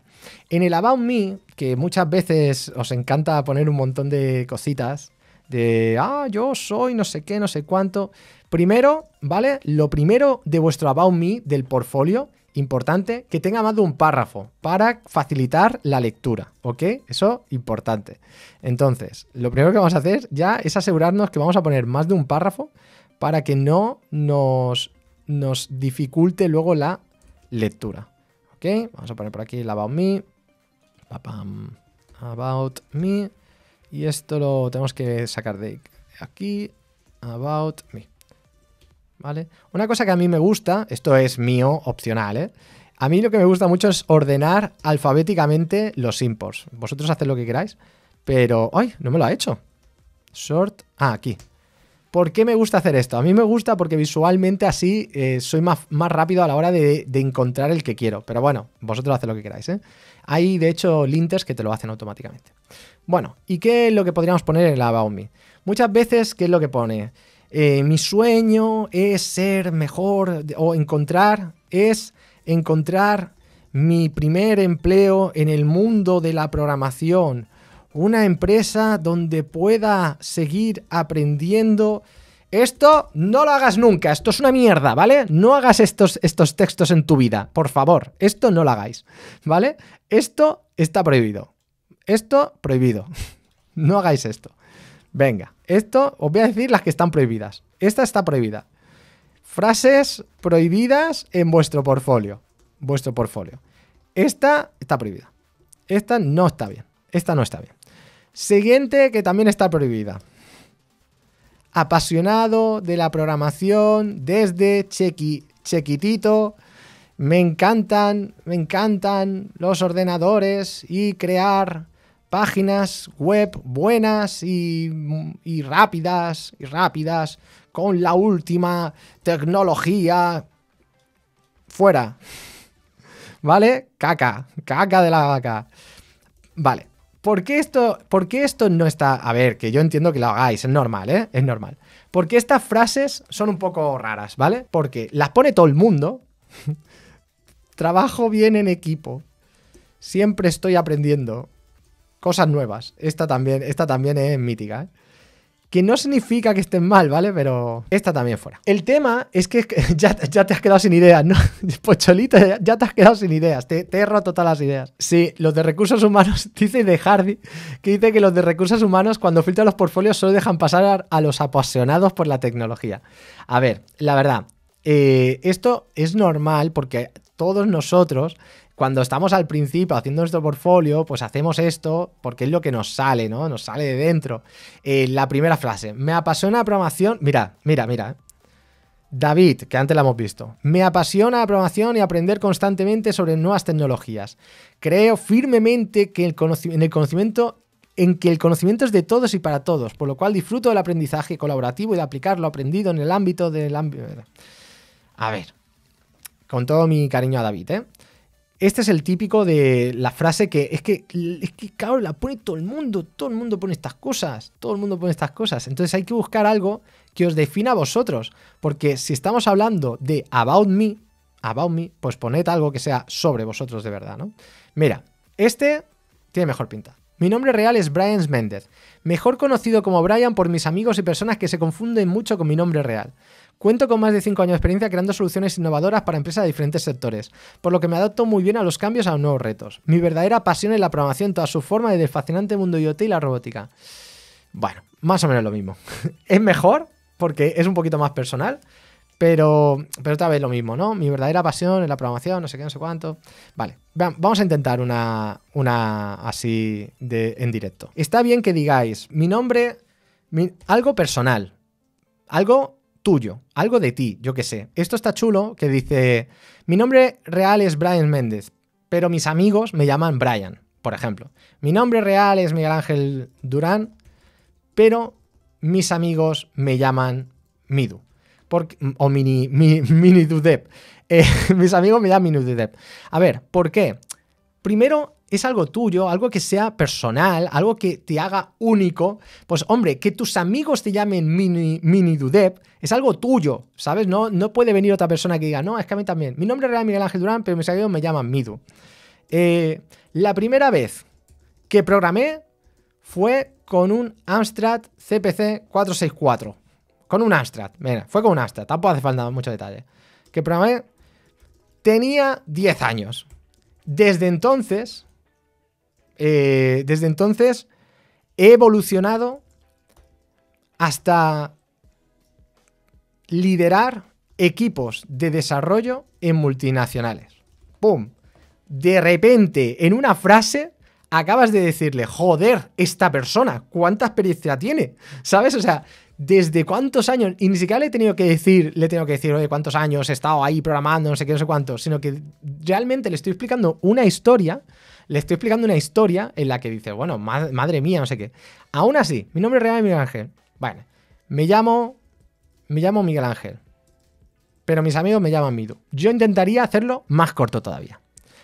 en el about me que muchas veces os encanta poner un montón de cositas de, ah, yo soy no sé qué, no sé cuánto. Primero, ¿vale? Lo primero de vuestro About Me, del portfolio, importante, que tenga más de un párrafo para facilitar la lectura, ¿ok? Eso, importante. Entonces, lo primero que vamos a hacer ya es asegurarnos que vamos a poner más de un párrafo para que no nos, nos dificulte luego la lectura, ¿ok? Vamos a poner por aquí el About Me. About me. Y esto lo tenemos que sacar de aquí. About me. ¿Vale? Una cosa que a mí me gusta, esto es mío, opcional, ¿eh? A mí lo que me gusta mucho es ordenar alfabéticamente los imports. Vosotros haced lo que queráis, pero... ¡Ay! No me lo ha hecho. Sort... Ah, aquí. ¿Por qué me gusta hacer esto? A mí me gusta porque visualmente así eh, soy más, más, rápido a la hora de, de encontrar el que quiero. Pero bueno, vosotros haced lo que queráis, ¿eh? Hay, de hecho, linters que te lo hacen automáticamente. Bueno, ¿y qué es lo que podríamos poner en la About Muchas veces, ¿qué es lo que pone? Eh, mi sueño es ser mejor o encontrar, es encontrar mi primer empleo en el mundo de la programación. Una empresa donde pueda seguir aprendiendo esto no lo hagas nunca, esto es una mierda, ¿vale? No hagas estos, estos textos en tu vida, por favor, esto no lo hagáis, ¿vale? Esto está prohibido, esto prohibido, no hagáis esto. Venga, esto os voy a decir las que están prohibidas. Esta está prohibida. Frases prohibidas en vuestro portfolio. Vuestro portfolio. Esta está prohibida. Esta no está bien. Esta no está bien. Siguiente que también está prohibida apasionado de la programación desde chequi, chequitito. Me encantan, me encantan los ordenadores y crear páginas web buenas y rápidas, y rápidas, con la última tecnología. Fuera. ¿Vale? Caca, caca de la vaca. Vale. ¿Por qué, esto, esto no está.? A ver, que yo entiendo que lo hagáis, es normal, ¿eh? Es normal. Porque estas frases son un poco raras, ¿vale? Porque las pone todo el mundo. Trabajo bien en equipo. Siempre estoy aprendiendo cosas nuevas. Esta también, esta también es mítica. ¿eh? que no significa que estén mal, ¿vale? Pero esta también fuera. El tema es que ya, ya te has quedado sin ideas, ¿no? Pocholito, ya, te has quedado sin ideas, te, he roto todas las ideas. Sí, los de recursos humanos, dice de Hardy, que dice que los de recursos humanos cuando filtran los portfolios solo dejan pasar a, los apasionados por la tecnología. A ver, la verdad, eh, esto es normal porque todos nosotros cuando estamos al principio haciendo nuestro portfolio, pues hacemos esto porque es lo que nos sale, ¿no? Nos sale de dentro. Eh, la primera frase, me apasiona la programación. Mira, mira, mira. ¿eh? David, que antes la hemos visto. Me apasiona la programación y aprender constantemente sobre nuevas tecnologías. Creo firmemente que el en el conocimiento en que el conocimiento es de todos y para todos, por lo cual disfruto del aprendizaje colaborativo y de aplicar lo aprendido en el ámbito del ámbito. A ver, con todo mi cariño a David, ¿eh? Este es el típico de la frase que es que, es que la pone todo el mundo, todo el mundo pone estas cosas, todo el mundo pone estas cosas. Entonces hay que buscar algo que os defina a vosotros, porque si estamos hablando de about me, about me, pues poned algo que sea sobre vosotros de verdad, ¿no? Mira, este tiene mejor pinta. Mi nombre real es Brian Sméndez. mejor conocido como Brian por mis amigos y personas que se confunden mucho con mi nombre real. Cuento con más de 5 años de experiencia creando soluciones innovadoras para empresas de diferentes sectores, por lo que me adapto muy bien a los cambios y a los nuevos retos. Mi verdadera pasión es la programación, toda su forma desde el fascinante mundo IoT y la robótica. Bueno, más o menos lo mismo. es mejor porque es un poquito más personal, pero, pero otra vez lo mismo, ¿no? Mi verdadera pasión es la programación, no sé qué, no sé cuánto. Vale, vamos a intentar una, una así de, en directo. Está bien que digáis mi nombre, algo personal, algo tuyo, algo de ti, yo qué sé. Esto está chulo, que dice, mi nombre real es Brian Méndez, pero mis amigos me llaman Brian, por ejemplo. Mi nombre real es Miguel Ángel Durán, pero mis amigos me llaman Midu. o mini, mini Dudep. Eh, mis amigos me llaman Mini Dudep. A ver, ¿por qué? Primero, es algo tuyo, algo que sea personal, algo que te haga único, pues hombre, que tus amigos te llamen mini, mini es algo tuyo, ¿sabes? No, no puede venir otra persona que diga, no, es que a mí también. Mi nombre es Miguel Ángel Durán, pero mis amigos me llaman Midu. Eh, la primera vez que programé fue con un Amstrad CPC 464. Con un Amstrad, mira, fue con un Amstrad, tampoco hace falta mucho detalle. Que programé, tenía 10 años. Desde entonces, eh, desde entonces he evolucionado hasta liderar equipos de desarrollo en multinacionales. ¡Pum! De repente, en una frase, acabas de decirle, joder, esta persona, ¿cuánta experiencia tiene? ¿Sabes? O sea, ¿desde cuántos años? Y ni siquiera le he tenido que decir, le tengo que decir, oye, cuántos años he estado ahí programando, no sé qué, no sé cuánto, sino que realmente le estoy explicando una historia le estoy explicando una historia en la que dice, bueno, madre mía, no sé qué. Aún así, mi nombre real es Miguel Ángel. Bueno, me llamo. Me llamo Miguel Ángel. Pero mis amigos me llaman Mido. Yo intentaría hacerlo más corto todavía.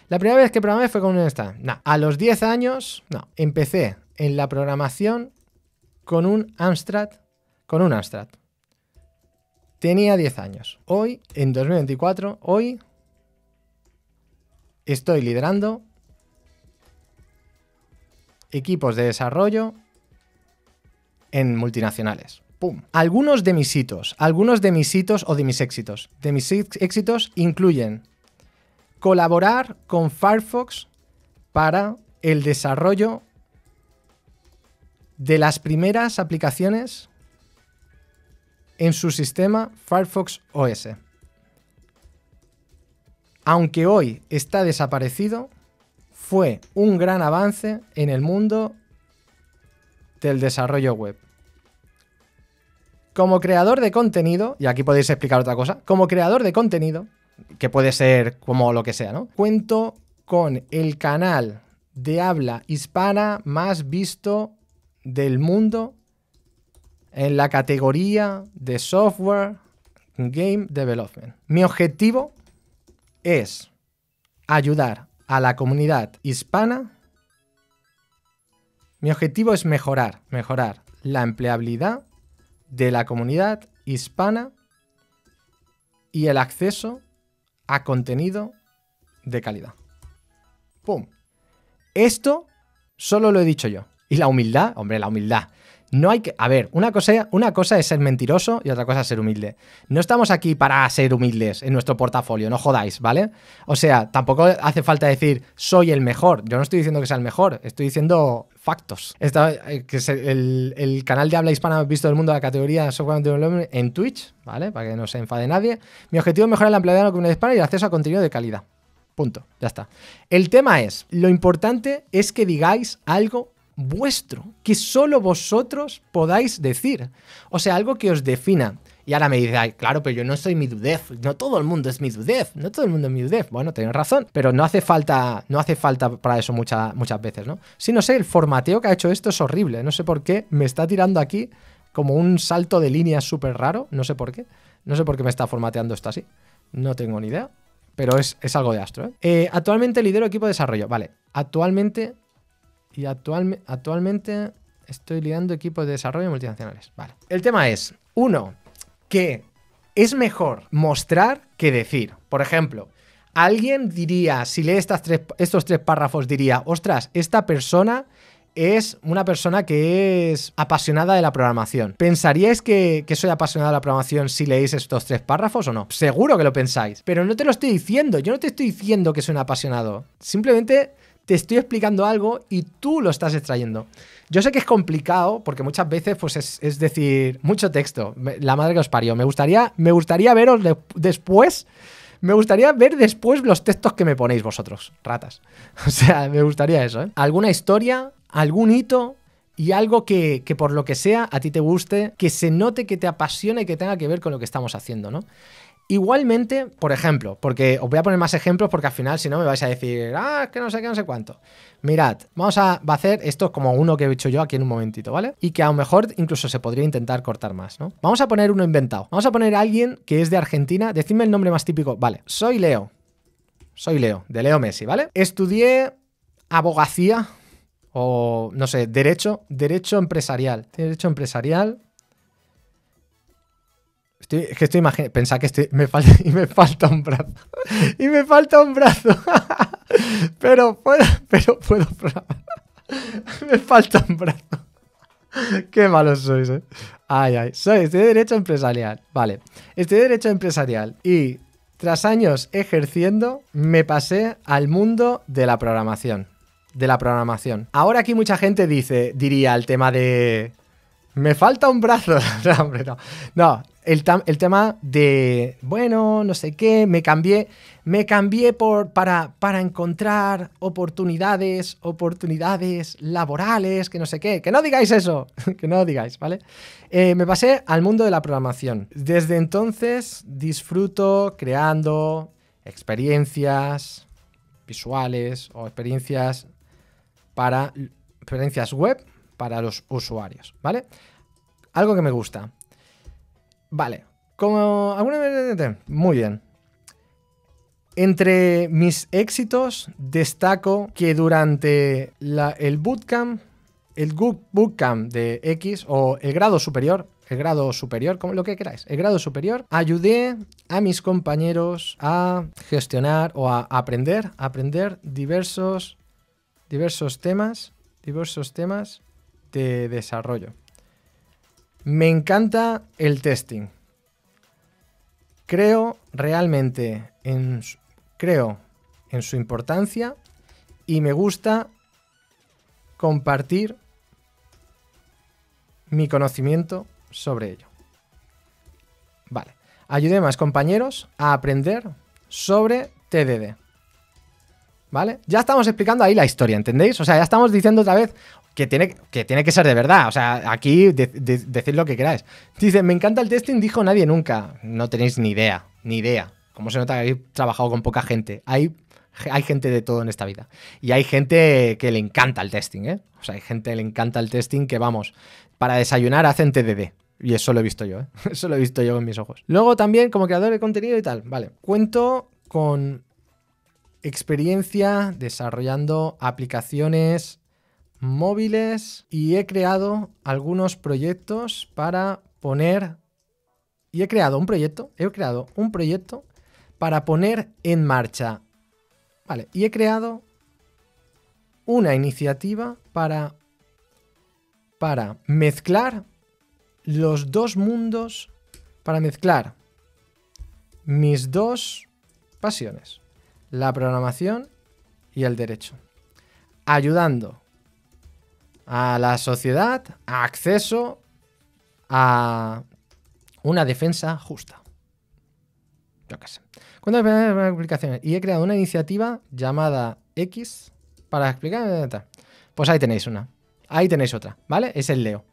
La primera vez que programé fue con un stand. a los 10 años, no, empecé en la programación con un Amstrad, con un Amstrad. Tenía 10 años. Hoy, en 2024, hoy estoy liderando equipos de desarrollo en multinacionales. ¡Pum! Algunos de mis hitos, algunos de mis hitos o de mis éxitos. De mis éxitos incluyen colaborar con Firefox para el desarrollo de las primeras aplicaciones en su sistema Firefox OS. Aunque hoy está desaparecido, fue un gran avance en el mundo del desarrollo web. Como creador de contenido, y aquí podéis explicar otra cosa, como creador de contenido, que puede ser como lo que sea, ¿no? Cuento con el canal de habla hispana más visto del mundo en la categoría de software game development. Mi objetivo es ayudar a la comunidad hispana, mi objetivo es mejorar, mejorar la empleabilidad de la comunidad hispana y el acceso a contenido de calidad. ¡Pum! Esto solo lo he dicho yo. Y la humildad, hombre, la humildad. No hay que. A ver, una cosa, una cosa es ser mentiroso y otra cosa es ser humilde. No estamos aquí para ser humildes en nuestro portafolio, no jodáis, ¿vale? O sea, tampoco hace falta decir soy el mejor. Yo no estoy diciendo que sea el mejor, estoy diciendo factos. Eh, que el, canal de habla hispana visto del mundo de la categoría Software en Twitch, ¿vale? Para que no se enfade nadie. Mi objetivo es mejorar la ampliación de la comunidad hispana y el acceso a contenido de calidad. Punto. Ya está. El tema es, lo importante es que digáis algo vuestro, que solo vosotros podáis decir. O sea, algo que os defina. Y ahora me dice, claro, pero yo no soy mi dudef, no todo el mundo es mi dudez. no todo el mundo es mi Bueno, tenéis razón, pero no hace falta, no hace falta para eso muchas veces, ¿no? si no sé, el formateo que ha hecho esto es horrible, no sé por qué, me está tirando aquí como un salto de línea súper raro, no sé por qué, no sé por qué me está formateando esto así, no tengo ni idea, pero es, algo de astro, ¿eh? eh, Actualmente lidero equipo de desarrollo, vale, actualmente y actualmente estoy liando equipos de desarrollo multinacionales. Vale. El tema es, uno, que es mejor mostrar que decir. Por ejemplo, alguien diría, si lee estos tres párrafos, diría, ostras, esta persona es una persona que es apasionada de la programación. ¿Pensaríais que, que, soy apasionada de la programación si leéis estos tres párrafos o no? Seguro que lo pensáis, pero no te lo estoy diciendo, yo no te estoy diciendo que soy un apasionado. Simplemente te estoy explicando algo y tú lo estás extrayendo. Yo sé que es complicado porque muchas veces pues es, decir mucho texto, la madre que os parió. Me gustaría, me gustaría veros después, me gustaría ver después los textos que me ponéis vosotros, ratas. O sea, me gustaría eso. ¿eh? ¿Alguna historia, algún hito y algo que, que por lo que sea a ti te guste, que se note que te apasione y que tenga que ver con lo que estamos haciendo, ¿no? Igualmente, por ejemplo, porque os voy a poner más ejemplos porque al final si no me vais a decir, ah, es que no sé qué, no sé cuánto. Mirad, vamos a, a hacer esto como uno que he hecho yo aquí en un momentito, ¿vale? Y que a lo mejor incluso se podría intentar cortar más, ¿no? Vamos a poner uno inventado. Vamos a poner a alguien que es de Argentina. Decidme el nombre más típico. Vale, soy Leo. Soy Leo, de Leo Messi, ¿vale? Estudié abogacía o, no sé, derecho, derecho empresarial. Derecho empresarial es que estoy imaginando. Pensá que estoy, me, falta, y me falta un brazo. y me falta un brazo. pero puedo. Pero puedo. me falta un brazo. Qué malos sois, eh. Ay, ay. Soy, estoy de Derecho Empresarial. Vale. Estoy de Derecho Empresarial. Y tras años ejerciendo, me pasé al mundo de la programación. De la programación. Ahora aquí mucha gente dice, diría el tema de. Me falta un brazo. hombre, no. No, el, tema de, bueno, no sé qué, me cambié, me cambié por, para, para encontrar oportunidades, oportunidades laborales, que no sé qué, que no digáis eso, que no digáis, ¿vale? Eh, me pasé al mundo de la programación. Desde entonces disfruto creando experiencias visuales o experiencias para experiencias web para los usuarios, ¿vale? Algo que me gusta. Vale. Como alguna vez... Muy bien. Entre mis éxitos destaco que durante el bootcamp, el bootcamp de X o el grado superior, el grado superior, como lo que queráis, el grado superior, ayudé a mis compañeros a gestionar o a aprender, aprender diversos, diversos temas, diversos temas de desarrollo. Me encanta el testing. Creo realmente en, creo en su importancia y me gusta compartir mi conocimiento sobre ello. Vale. Ayude a más compañeros a aprender sobre TDD. ¿Vale? Ya estamos explicando ahí la historia, ¿entendéis? O sea, ya estamos diciendo otra vez, que tiene, que tiene que ser de verdad. O sea, aquí decir lo que queráis. Dice, me encanta el testing, dijo nadie nunca. No tenéis ni idea, ni idea. Como se nota que habéis trabajado con poca gente. Hay, hay gente de todo en esta vida. Y hay gente que le encanta el testing, ¿eh? O sea, hay gente que le encanta el testing que, vamos, para desayunar hacen TDD. Y eso lo he visto yo, ¿eh? Eso lo he visto yo con mis ojos. Luego también, como creador de contenido y tal, vale. Cuento con experiencia desarrollando aplicaciones móviles y he creado algunos proyectos para poner... Y he creado un proyecto, he creado un proyecto para poner en marcha. Vale, y he creado una iniciativa para, para mezclar los dos mundos, para mezclar mis dos pasiones, la programación y el derecho, ayudando a la sociedad acceso a una defensa justa. Yo qué sé. Cuando y he creado una iniciativa llamada X para explicar. Eh, pues ahí tenéis una. Ahí tenéis otra, ¿vale? Es el Leo.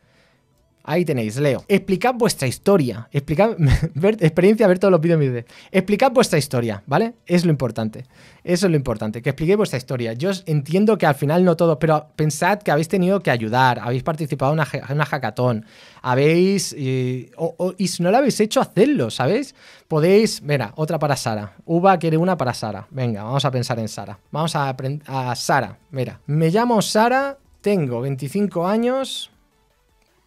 Ahí tenéis, leo. Explicad vuestra historia. Explicad, ver, experiencia, ver todos los vídeos de Explicad vuestra historia, ¿vale? Es lo importante. Eso es lo importante, que expliquéis vuestra historia. Yo entiendo que al final no todos, pero pensad que habéis tenido que ayudar, habéis participado en una, habéis... y si no lo habéis hecho, hacedlo, ¿sabéis? Podéis... Mira, otra para Sara. Uva quiere una para Sara. Venga, vamos a pensar en Sara. Vamos a, aprender. a Sara. Mira, me llamo Sara, tengo 25 años,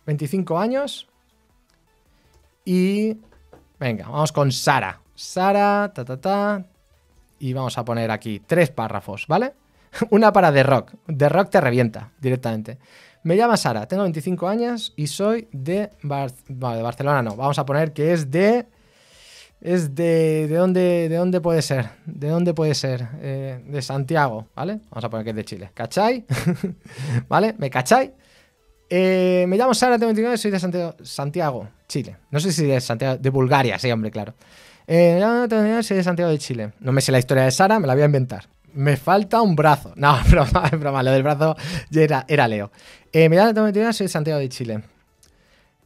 25 años. Y... Venga, vamos con Sara. Sara, ta, ta, ta. Y vamos a poner aquí tres párrafos, ¿vale? Una para The Rock. The Rock te revienta directamente. Me llama Sara, tengo 25 años y soy de, de Barcelona, no. Vamos a poner que es de... Es de... ¿De dónde, de dónde puede ser? ¿De dónde puede ser? Eh, de Santiago, ¿vale? Vamos a poner que es de Chile. ¿Cachai? ¿Vale? ¿Me cachai? Eh, me llamo Sara, tengo 29, soy de Santiago, Chile. No sé si de Santiago, de Bulgaria, sí, hombre, claro. Eh, tengo 29 soy de Santiago de Chile. No me sé la historia de Sara, me la voy a inventar. Me falta un brazo. No, broma, broma, lo del brazo era, era Leo. Eh, me llamo, tengo 29, soy de Santiago de Chile.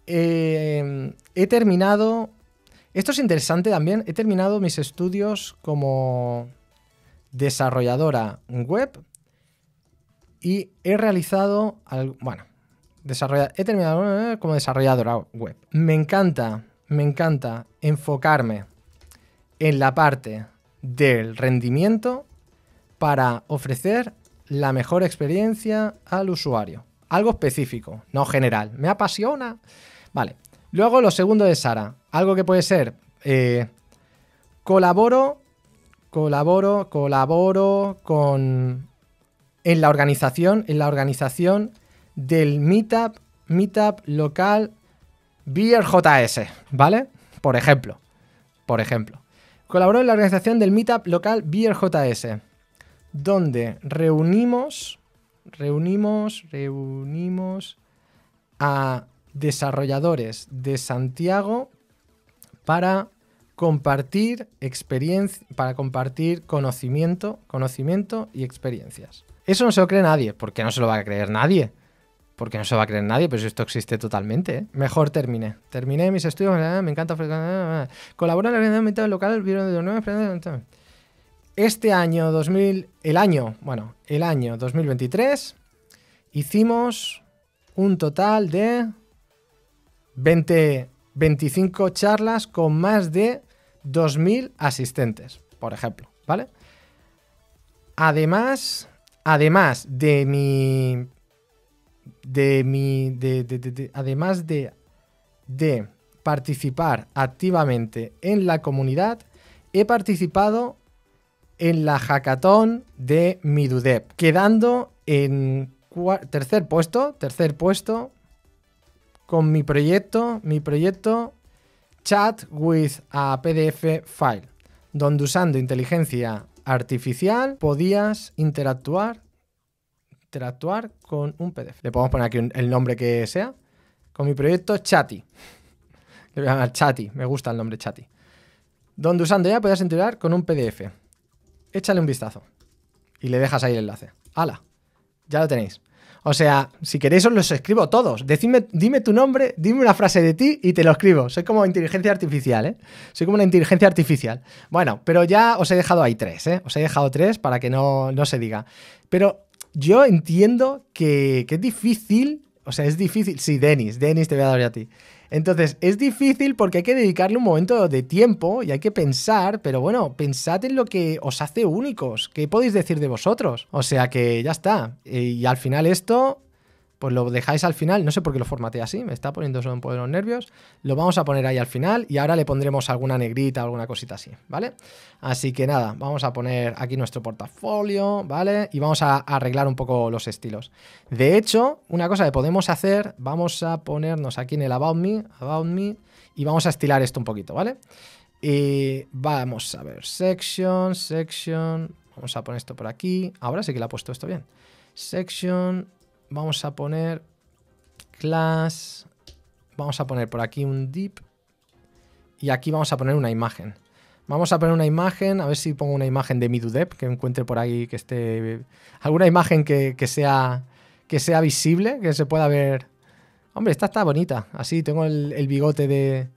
Eh, he terminado... Esto es interesante también. He terminado mis estudios como desarrolladora web y he realizado... Bueno, he terminado eh, como desarrolladora web. Me encanta, me encanta enfocarme en la parte del rendimiento para ofrecer la mejor experiencia al usuario. Algo específico, no general. Me apasiona. Vale. Luego lo segundo de Sara. Algo que puede ser. Eh, colaboro. Colaboro. Colaboro con. En la organización. En la organización del meetup, meetup local BRJS, ¿vale? Por ejemplo, por ejemplo. Colaboró en la organización del meetup local BRJS, donde reunimos, reunimos, reunimos a desarrolladores de Santiago para compartir experiencia, para compartir conocimiento, conocimiento y experiencias. Eso no se lo cree nadie, porque no se lo va a creer nadie porque no se va a creer nadie, pero esto existe totalmente. ¿eh? Mejor terminé. Terminé mis estudios, me encanta. colaborar en la realidad local, vieron de Este año 2000, el año, bueno, el año 2023, hicimos un total de 20, 25 charlas con más de 2.000 asistentes, por ejemplo, ¿vale? Además, además de mi de mi. De, además de, de participar activamente en la comunidad, he participado en la hackathon de Midudep, quedando en tercer puesto, tercer puesto con mi proyecto, mi proyecto Chat with a PDF file, donde usando inteligencia artificial podías interactuar interactuar con un PDF. Le podemos poner aquí el nombre que sea. Con mi proyecto Chatty. Le voy a llamar Chatty, me gusta el nombre Chatty. Donde usando ya puedes interactuar con un PDF. Échale un vistazo. Y le dejas ahí el enlace. ¡Hala! Ya lo tenéis. O sea, si queréis os los escribo todos. dime tu nombre, dime una frase de ti y te lo escribo. Soy como inteligencia artificial, ¿eh? Soy como una inteligencia artificial. Bueno, pero ya os he dejado ahí tres, ¿eh? Os he dejado tres para que no, no se diga. Pero yo entiendo que, es difícil, o sea, es difícil. Sí, Denis, Denis te voy a dar a ti. Entonces, es difícil porque hay que dedicarle un momento de tiempo y hay que pensar, pero bueno, pensad en lo que os hace únicos, qué podéis decir de vosotros. O sea que ya está. Y al final esto pues lo dejáis al final. No sé por qué lo formateé así, me está poniendo solo un poco de los nervios. Lo vamos a poner ahí al final y ahora le pondremos alguna negrita, alguna cosita así, ¿vale? Así que nada, vamos a poner aquí nuestro portafolio, ¿vale? Y vamos a arreglar un poco los estilos. De hecho, una cosa que podemos hacer, vamos a ponernos aquí en el About Me, About Me, y vamos a estilar esto un poquito, ¿vale? Y vamos a ver, section, section, vamos a poner esto por aquí. Ahora sí que le ha puesto esto bien. Section, vamos a poner class, vamos a poner por aquí un dip y aquí vamos a poner una imagen. Vamos a poner una imagen, a ver si pongo una imagen de Midudev que encuentre por ahí que esté. Alguna imagen que, sea, que sea visible, que se pueda ver. Hombre, esta está bonita. Así tengo el, el bigote de.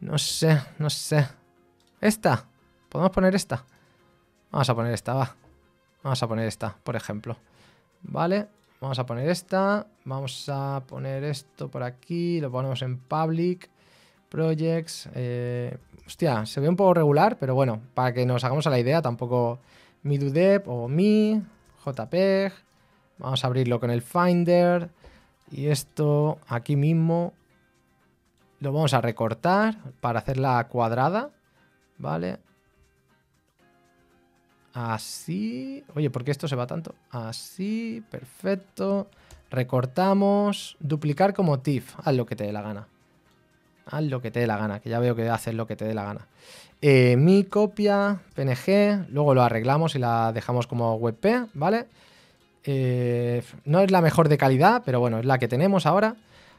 No sé, no sé. Esta. Podemos poner esta. Vamos a poner esta, va. Vamos a poner esta, por ejemplo. Vale. Vamos a poner esta. Vamos a poner esto por aquí. Lo ponemos en public. Projects. Eh, hostia, se ve un poco regular, pero bueno, para que nos hagamos a la idea, tampoco Mi doDep o mi, jpeg. Vamos a abrirlo con el Finder. Y esto aquí mismo lo vamos a recortar para hacerla cuadrada. ¿Vale? Así. Oye, ¿por qué esto se va tanto? Así, perfecto. Recortamos. Duplicar como TIFF. Haz lo que te dé la gana. Haz lo que te dé la gana, que ya veo que haces lo que te dé la gana. Eh, mi copia, PNG, luego lo arreglamos y la dejamos como WebP, ¿vale? Eh, no es la mejor de calidad, pero bueno, es la que tenemos ahora.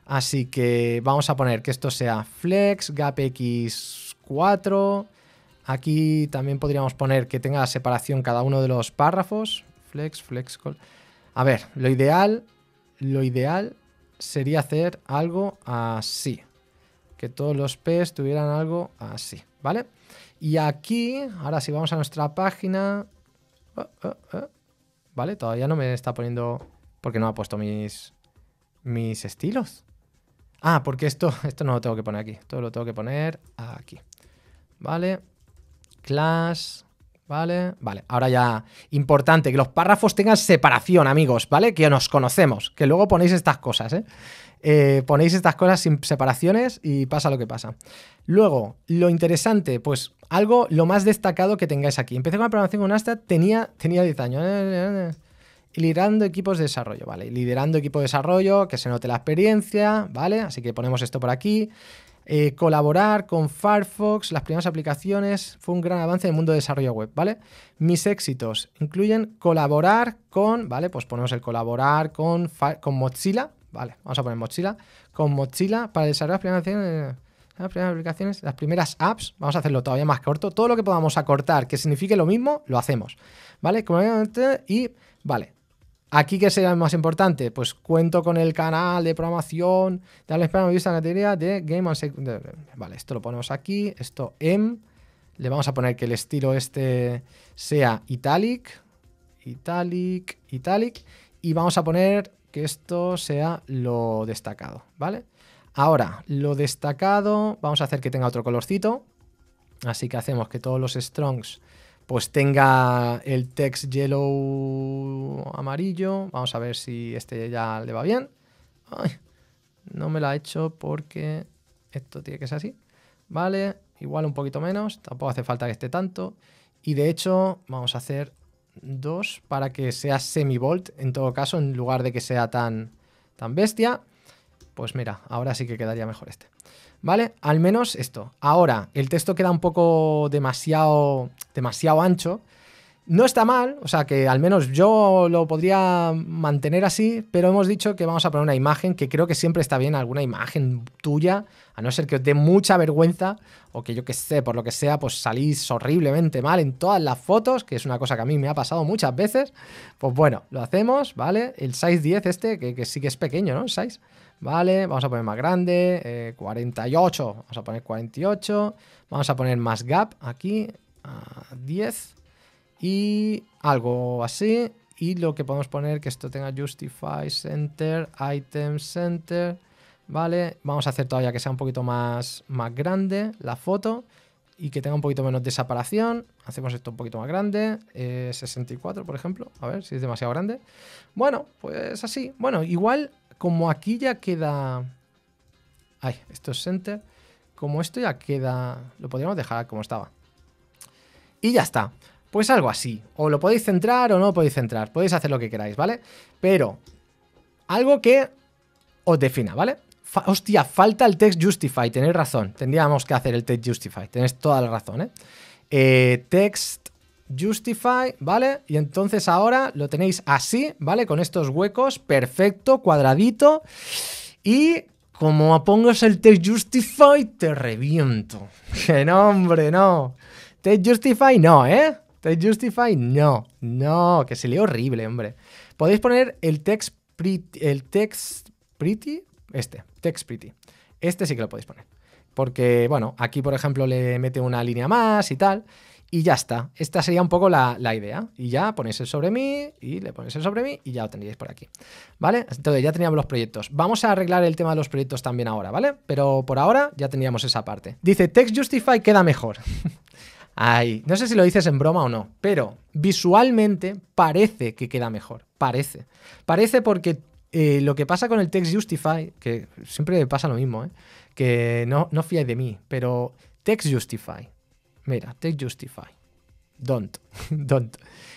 Así que vamos a poner que esto sea flex, gapx4, Aquí también podríamos poner que tenga separación cada uno de los párrafos. Flex, flex, A ver, lo ideal, lo ideal sería hacer algo así. Que todos los P's tuvieran algo así, ¿vale? Y aquí, ahora si vamos a nuestra página... Oh, oh, oh. Vale, todavía no me está poniendo... Porque no ha puesto mis, mis estilos. Ah, porque esto, esto no lo tengo que poner aquí. Todo lo tengo que poner aquí. Vale, class, ¿vale? Vale, ahora ya, importante, que los párrafos tengan separación, amigos, ¿vale? Que nos conocemos, que luego ponéis estas cosas, ¿eh? ¿eh? ponéis estas cosas sin separaciones y pasa lo que pasa. Luego, lo interesante, pues algo lo más destacado que tengáis aquí. Empecé con la programación con Asta, tenía, tenía 10 años. ¿eh? Liderando equipos de desarrollo, ¿vale? Liderando equipo de desarrollo, que se note la experiencia, ¿vale? Así que ponemos esto por aquí. Eh, colaborar con Firefox, las primeras aplicaciones, fue un gran avance en el mundo de desarrollo web, ¿vale? Mis éxitos incluyen colaborar con, ¿vale? Pues ponemos el colaborar con, con Mozilla, ¿vale? Vamos a poner Mozilla, con Mozilla para desarrollar eh, las primeras aplicaciones, las primeras apps, vamos a hacerlo todavía más corto, todo lo que podamos acortar que signifique lo mismo, lo hacemos, ¿vale? Y, vale, Aquí, ¿qué será más importante? Pues cuento con el canal de programación, Dale, espera vista en la teoría de Game and Vale, esto lo ponemos aquí, esto M. Le vamos a poner que el estilo este sea italic, italic, italic. Y vamos a poner que esto sea lo destacado, ¿vale? Ahora, lo destacado, vamos a hacer que tenga otro colorcito. Así que hacemos que todos los strongs pues tenga el text yellow amarillo. Vamos a ver si este ya le va bien. no me la ha hecho porque esto tiene que ser así. Vale, igual un poquito menos, tampoco hace falta que esté tanto. Y de hecho vamos a hacer dos para que sea semi-volt en todo caso, en lugar de que sea tan, tan bestia. Pues mira, ahora sí que quedaría mejor este. ¿Vale? Al menos esto. Ahora, el texto queda un poco demasiado, demasiado ancho. No está mal, o sea que al menos yo lo podría mantener así, pero hemos dicho que vamos a poner una imagen, que creo que siempre está bien alguna imagen tuya, a no ser que os dé mucha vergüenza o que yo que sé, por lo que sea, pues salís horriblemente mal en todas las fotos, que es una cosa que a mí me ha pasado muchas veces. Pues bueno, lo hacemos, ¿vale? El size 10 este, que, que sí que es pequeño, ¿no? El size. Vale, vamos a poner más grande, 48, eh, vamos a poner 48, vamos a poner más gap aquí, a 10 y algo así. Y lo que podemos poner que esto tenga Justify Center, Item Center, ¿vale? Vamos a hacer todavía que sea un poquito más, más grande la foto y que tenga un poquito menos de Hacemos esto un poquito más grande, 64 eh, por ejemplo, a ver si es demasiado grande. Bueno, pues así. Bueno, igual como aquí ya queda... Ay, esto es Center. Como esto ya queda... Lo podríamos dejar como estaba. Y ya está. Pues algo así. O lo podéis centrar o no lo podéis centrar. Podéis hacer lo que queráis, ¿vale? Pero algo que os defina, ¿vale? hostia, falta el text justify. Tenéis razón. Tendríamos que hacer el text justify. Tenéis toda la razón, eh, eh text Justify, ¿vale? Y entonces ahora lo tenéis así, ¿vale? Con estos huecos, perfecto, cuadradito. Y como pongas el Text Justify, te reviento. ¡No, hombre, no! Text Justify no, ¿eh? Text Justify no. No, que se lee horrible, hombre. Podéis poner el text el text pretty, este, text pretty. Este sí que lo podéis poner. Porque, bueno, aquí por ejemplo le mete una línea más y tal y ya está. Esta sería un poco la, idea. Y ya ponéis el sobre mí y le ponéis el sobre mí y ya lo tendríais por aquí. ¿Vale? Entonces ya teníamos los proyectos. Vamos a arreglar el tema de los proyectos también ahora, ¿vale? Pero por ahora ya teníamos esa parte. Dice, text justify queda mejor. Ay, no sé si lo dices en broma o no, pero visualmente parece que queda mejor. Parece. Parece porque eh, lo que pasa con el text justify, que siempre pasa lo mismo, ¿eh? que no, no de mí, pero text justify Mira, take justify. Don't, don't.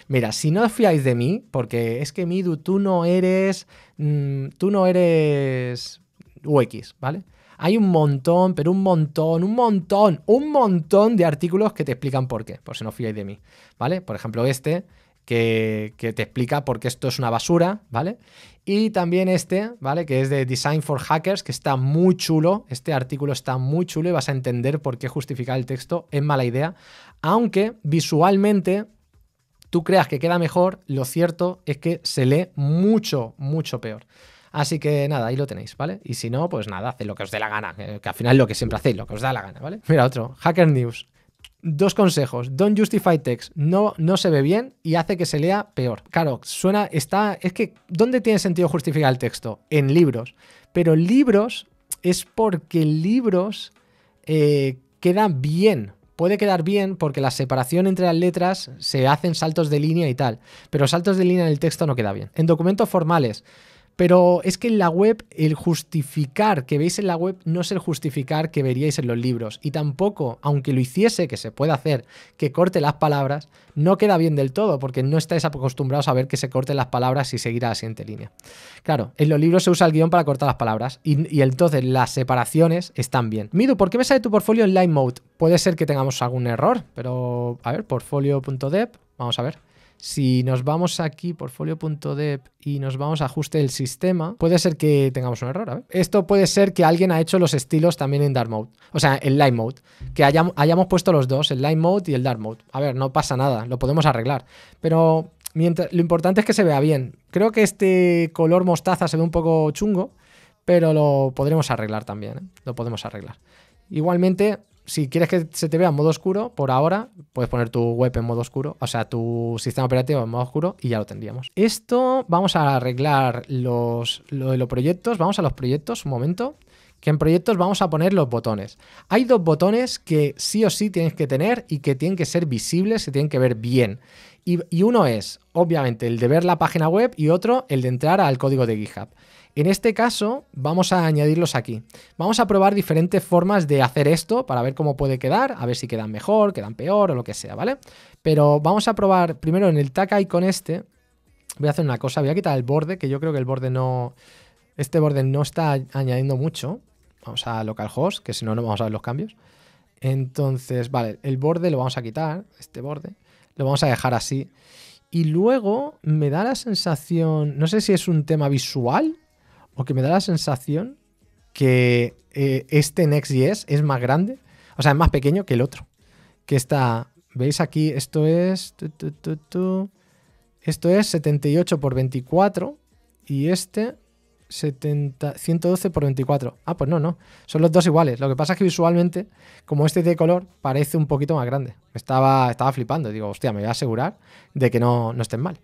Mira, si no os fiáis de mí, porque es que Midu, tú no eres. Mm, tú no eres. UX, ¿vale? Hay un montón, pero un montón, un montón, un montón de artículos que te explican por qué, por si no fiáis de mí, ¿vale? Por ejemplo, este, que, que, te explica por qué esto es una basura, ¿vale? Y también este, ¿vale? Que es de Design for Hackers, que está muy chulo. Este artículo está muy chulo y vas a entender por qué justificar el texto es mala idea. Aunque visualmente tú creas que queda mejor, lo cierto es que se lee mucho, mucho peor. Así que nada, ahí lo tenéis, ¿vale? Y si no, pues nada, haced lo que os dé la gana, eh, que al final lo que siempre hacéis, lo que os da la gana, ¿vale? Mira otro, Hacker News. Dos consejos. Don't justify text. No, no se ve bien y hace que se lea peor. Claro, suena, está, es que, ¿dónde tiene sentido justificar el texto? En libros. Pero libros es porque libros eh, quedan bien. Puede quedar bien porque la separación entre las letras se hacen saltos de línea y tal. Pero saltos de línea en el texto no queda bien. En documentos formales pero es que en la web el justificar que veis en la web no es el justificar que veríais en los libros. Y tampoco, aunque lo hiciese, que se puede hacer, que corte las palabras, no queda bien del todo, porque no estáis acostumbrados a ver que se corten las palabras y seguir a la siguiente línea. Claro, en los libros se usa el guión para cortar las palabras. Y, entonces las separaciones están bien. Mido, ¿por qué me sale tu portfolio en Line Mode? Puede ser que tengamos algún error, pero a ver, portfolio.dev, vamos a ver. Si nos vamos aquí, portfolio.dev, y nos vamos a ajuste del sistema, puede ser que tengamos un error. Esto puede ser que alguien ha hecho los estilos también en Dark Mode, o sea, en Light Mode, que hayamos, hayamos puesto los dos, el Light Mode y el Dark Mode. A ver, no pasa nada, lo podemos arreglar. Pero mientras, lo importante es que se vea bien. Creo que este color mostaza se ve un poco chungo, pero lo podremos arreglar también, ¿eh? lo podemos arreglar. Igualmente, si quieres que se te vea en modo oscuro, por ahora puedes poner tu web en modo oscuro, o sea, tu sistema operativo en modo oscuro y ya lo tendríamos. Esto vamos a arreglar los, lo de los proyectos, vamos a los proyectos un momento, que en proyectos vamos a poner los botones. Hay dos botones que sí o sí tienes que tener y que tienen que ser visibles, se tienen que ver bien. Y, y uno es, obviamente, el de ver la página web y otro, el de entrar al código de GitHub. En este caso, vamos a añadirlos aquí. Vamos a probar diferentes formas de hacer esto para ver cómo puede quedar, a ver si quedan mejor, quedan peor o lo que sea, ¿vale? Pero vamos a probar primero en el y con este. Voy a hacer una cosa, voy a quitar el borde, que yo creo que el borde no... Este borde no está añadiendo mucho. Vamos a localhost, que si no, no vamos a ver los cambios. Entonces, vale, el borde lo vamos a quitar, este borde. Lo vamos a dejar así. Y luego me da la sensación, no sé si es un tema visual que me da la sensación que eh, este Next.js es más grande, o sea, es más pequeño que el otro. Que está, veis aquí, esto es... esto es 78 por 24 y este 70, 112 x 24. Ah, pues no, no. Son los dos iguales. Lo que pasa es que visualmente, como este de color, parece un poquito más grande. Estaba, estaba flipando. Digo, hostia, me voy a asegurar de que no, no estén mal.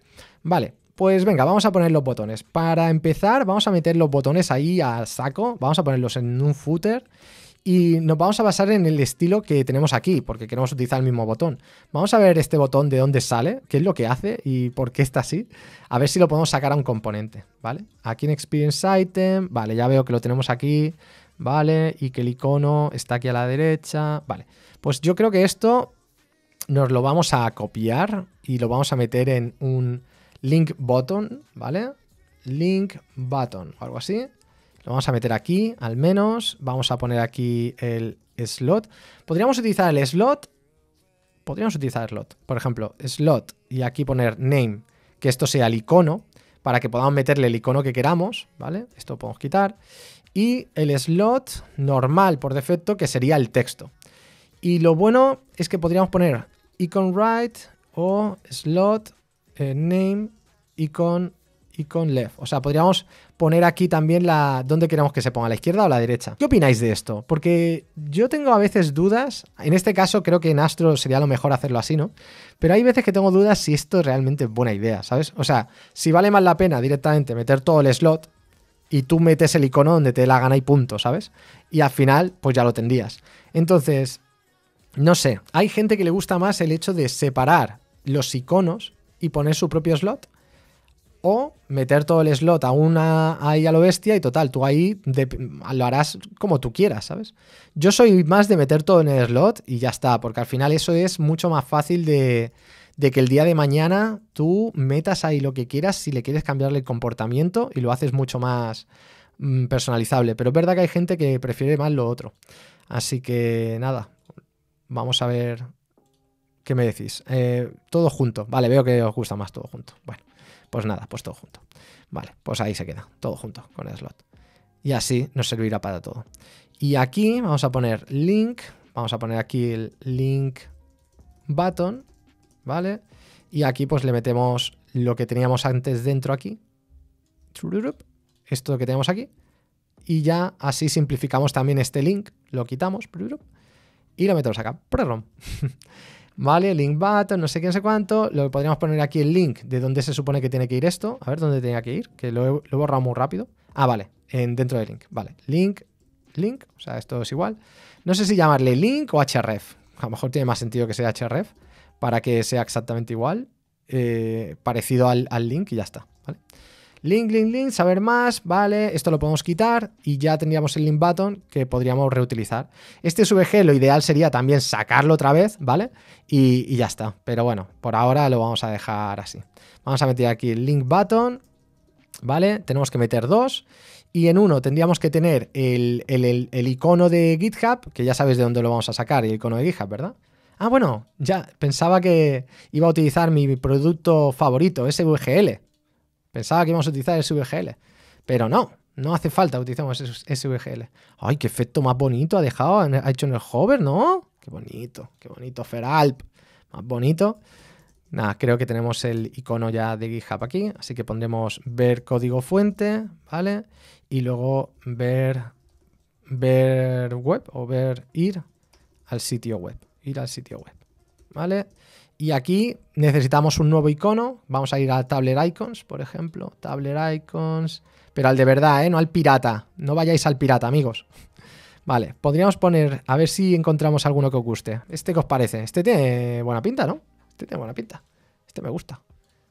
Vale. Pues venga, vamos a poner los botones. Para empezar, vamos a meter los botones ahí al saco, vamos a ponerlos en un footer y nos vamos a basar en el estilo que tenemos aquí, porque queremos utilizar el mismo botón. Vamos a ver este botón de dónde sale, qué es lo que hace y por qué está así. A ver si lo podemos sacar a un componente, ¿vale? Aquí en Experience Item, vale, ya veo que lo tenemos aquí, ¿vale? Y que el icono está aquí a la derecha, vale. Pues yo creo que esto nos lo vamos a copiar y lo vamos a meter en un link button, ¿vale? Link button o algo así. Lo vamos a meter aquí, al menos. Vamos a poner aquí el slot. Podríamos utilizar el slot. Podríamos utilizar slot. Por ejemplo, slot y aquí poner name, que esto sea el icono, para que podamos meterle el icono que queramos, ¿vale? Esto lo podemos quitar. Y el slot normal por defecto, que sería el texto. Y lo bueno es que podríamos poner icon right o slot eh, name, icon, icon left. O sea, podríamos poner aquí también la dónde queremos que se ponga, a la izquierda o la derecha. ¿Qué opináis de esto? Porque yo tengo a veces dudas, en este caso creo que en Astro sería lo mejor hacerlo así, ¿no? Pero hay veces que tengo dudas si esto realmente buena idea, ¿sabes? O sea, si vale más la pena directamente meter todo el slot y tú metes el icono donde te la gana y punto, ¿sabes? Y al final, pues ya lo tendrías. Entonces, no sé, hay gente que le gusta más el hecho de separar los iconos y poner su propio slot. O meter todo el slot a una ahí a lo bestia y total, tú ahí lo harás como tú quieras, ¿sabes? Yo soy más de meter todo en el slot y ya está, porque al final eso es mucho más fácil de, que el día de mañana tú metas ahí lo que quieras si le quieres cambiarle el comportamiento y lo haces mucho más mm, personalizable. Pero es verdad que hay gente que prefiere más lo otro. Así que nada, vamos a ver ¿Qué me decís? Eh, todo junto. Vale, veo que os gusta más todo junto. Bueno, pues nada, pues todo junto. Vale, pues ahí se queda, todo junto con el slot. Y así nos servirá para todo. Y aquí vamos a poner link, vamos a poner aquí el link button, ¿vale? Y aquí pues le metemos lo que teníamos antes dentro aquí. Esto que tenemos aquí. Y ya así simplificamos también este link, lo quitamos y lo metemos acá. ¿vale? Link button, no sé quién, sé cuánto. Lo podríamos poner aquí el link de dónde se supone que tiene que ir esto. A ver dónde tenía que ir, que lo he, borrado muy rápido. Ah, vale, en, dentro del link, vale. Link, link, o sea, esto es igual. No sé si llamarle link o href. A lo mejor tiene más sentido que sea href para que sea exactamente igual, eh, parecido al, al link y ya está, ¿vale? Link, link, link, saber más, vale, esto lo podemos quitar y ya tendríamos el link button que podríamos reutilizar. Este SVG lo ideal sería también sacarlo otra vez, ¿vale? Y, ya está, pero bueno, por ahora lo vamos a dejar así. Vamos a meter aquí el link button, ¿vale? Tenemos que meter dos y en uno tendríamos que tener el, icono de GitHub, que ya sabes de dónde lo vamos a sacar, el icono de GitHub, ¿verdad? Ah, bueno, ya pensaba que iba a utilizar mi producto favorito, SVGL. Pensaba que íbamos a utilizar SVGL, pero no, no hace falta utilizamos SVGL. Ay, qué efecto más bonito ha dejado, ha hecho en el hover, ¿no? Qué bonito, qué bonito, Feralp, más bonito. Nada, creo que tenemos el icono ya de GitHub aquí, así que pondremos ver código fuente, ¿vale? Y luego ver, ver web o ver ir al sitio web, ir al sitio web, ¿vale? Y aquí necesitamos un nuevo icono. Vamos a ir a Tabler Icons, por ejemplo. Tabler Icons. Pero al de verdad, ¿eh? no al pirata. No vayáis al pirata, amigos. Vale, podríamos poner, a ver si encontramos alguno que os guste. Este qué os parece. Este tiene buena pinta, ¿no? Este tiene buena pinta. Este me gusta.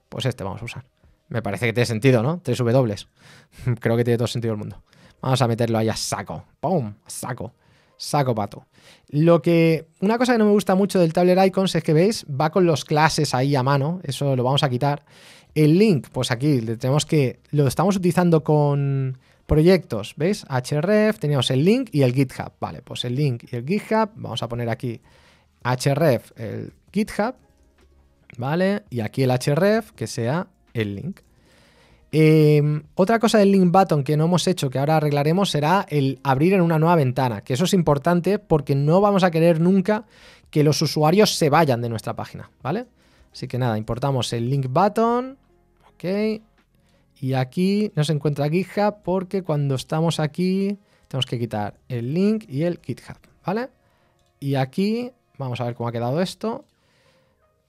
Pues este vamos a usar. Me parece que tiene sentido, ¿no? Tres W. Creo que tiene todo sentido el mundo. Vamos a meterlo ahí a saco. ¡Pum! saco saco pato. Lo que. Una cosa que no me gusta mucho del Tabler Icons es que veis, va con los clases ahí a mano. Eso lo vamos a quitar. El link, pues aquí tenemos que. Lo estamos utilizando con proyectos. ¿Veis? href, teníamos el link y el GitHub. Vale, pues el link y el GitHub. Vamos a poner aquí href, el GitHub. ¿Vale? Y aquí el href que sea el link. Em, otra cosa del link button que no hemos hecho, que ahora arreglaremos, será el abrir en una nueva ventana, que eso es importante porque no vamos a querer nunca que los usuarios se vayan de nuestra página, ¿vale? Así que nada, importamos el link button, ok, y aquí no se encuentra GitHub porque cuando estamos aquí tenemos que quitar el link y el GitHub, ¿vale? Y aquí, vamos a ver cómo ha quedado esto,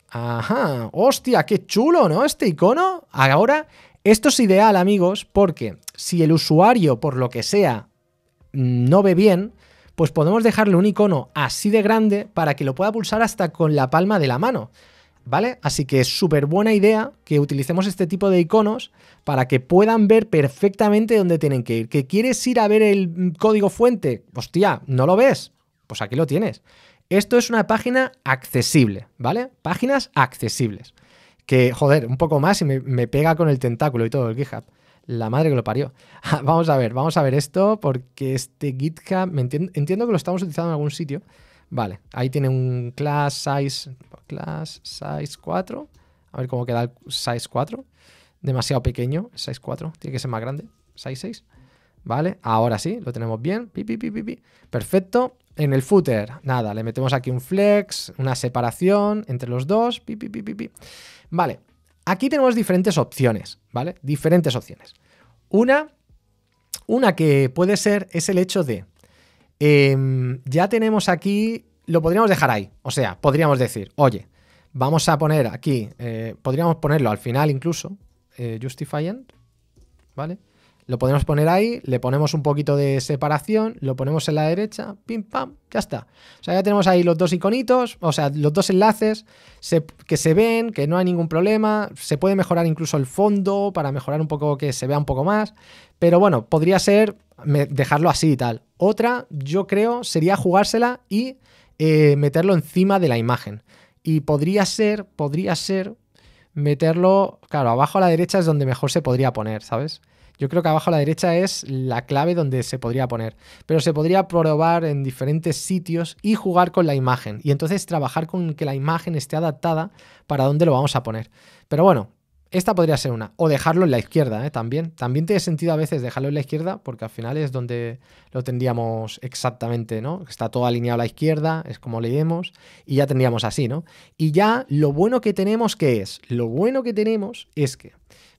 Ajá, hostia, qué chulo, ¿no? Este icono. Ahora esto es ideal, amigos, porque si el usuario, por lo que sea, no ve bien, pues podemos dejarle un icono así de grande para que lo pueda pulsar hasta con la palma de la mano. ¿Vale? Así que es súper buena idea que utilicemos este tipo de iconos para que puedan ver perfectamente dónde tienen que ir. ¿Que quieres ir a ver el código fuente? Hostia, ¿no lo ves? Pues aquí lo tienes. Esto es una página accesible, ¿vale? Páginas accesibles que, joder, un poco más y me, pega con el tentáculo y todo el GitHub. La madre que lo parió. vamos a ver, vamos a ver esto, porque este GitHub, entiendo, que lo estamos utilizando en algún sitio. Vale, ahí tiene un class size, class size 4. A ver cómo queda el size 4. Demasiado pequeño, size 4. Tiene que ser más grande, size 6. Vale, ahora sí, lo tenemos bien. Pi, Perfecto. En el footer, nada, le metemos aquí un flex, una separación entre los dos. Pi, pi, pi, pi, vale, aquí tenemos diferentes opciones, ¿vale? Diferentes opciones. Una, una que puede ser es el hecho de, em, ya tenemos aquí, lo podríamos dejar ahí. O sea, podríamos decir, oye, vamos a poner aquí, eh, podríamos ponerlo al final incluso, eh, justify end, ¿vale? Lo podemos poner ahí, le ponemos un poquito de separación, lo ponemos en la derecha, pim, pam, ya está. O sea, ya tenemos ahí los dos iconitos, o sea, los dos enlaces que se ven, que no hay ningún problema. Se puede mejorar incluso el fondo para mejorar un poco, que se vea un poco más. Pero bueno, podría ser dejarlo así y tal. Otra, yo creo, sería jugársela y eh, meterlo encima de la imagen. Y podría ser, podría ser meterlo, claro, abajo a la derecha es donde mejor se podría poner, ¿sabes? Yo creo que abajo a la derecha es la clave donde se podría poner, pero se podría probar en diferentes sitios y jugar con la imagen y entonces trabajar con que la imagen esté adaptada para dónde lo vamos a poner. Pero bueno, esta podría ser una. O dejarlo en la izquierda, ¿eh? también. También tiene sentido a veces dejarlo en la izquierda, porque al final es donde lo tendríamos exactamente, ¿no? Está todo alineado a la izquierda, es como leemos, y ya tendríamos así, ¿no? Y ya lo bueno que tenemos que es, lo bueno que tenemos es que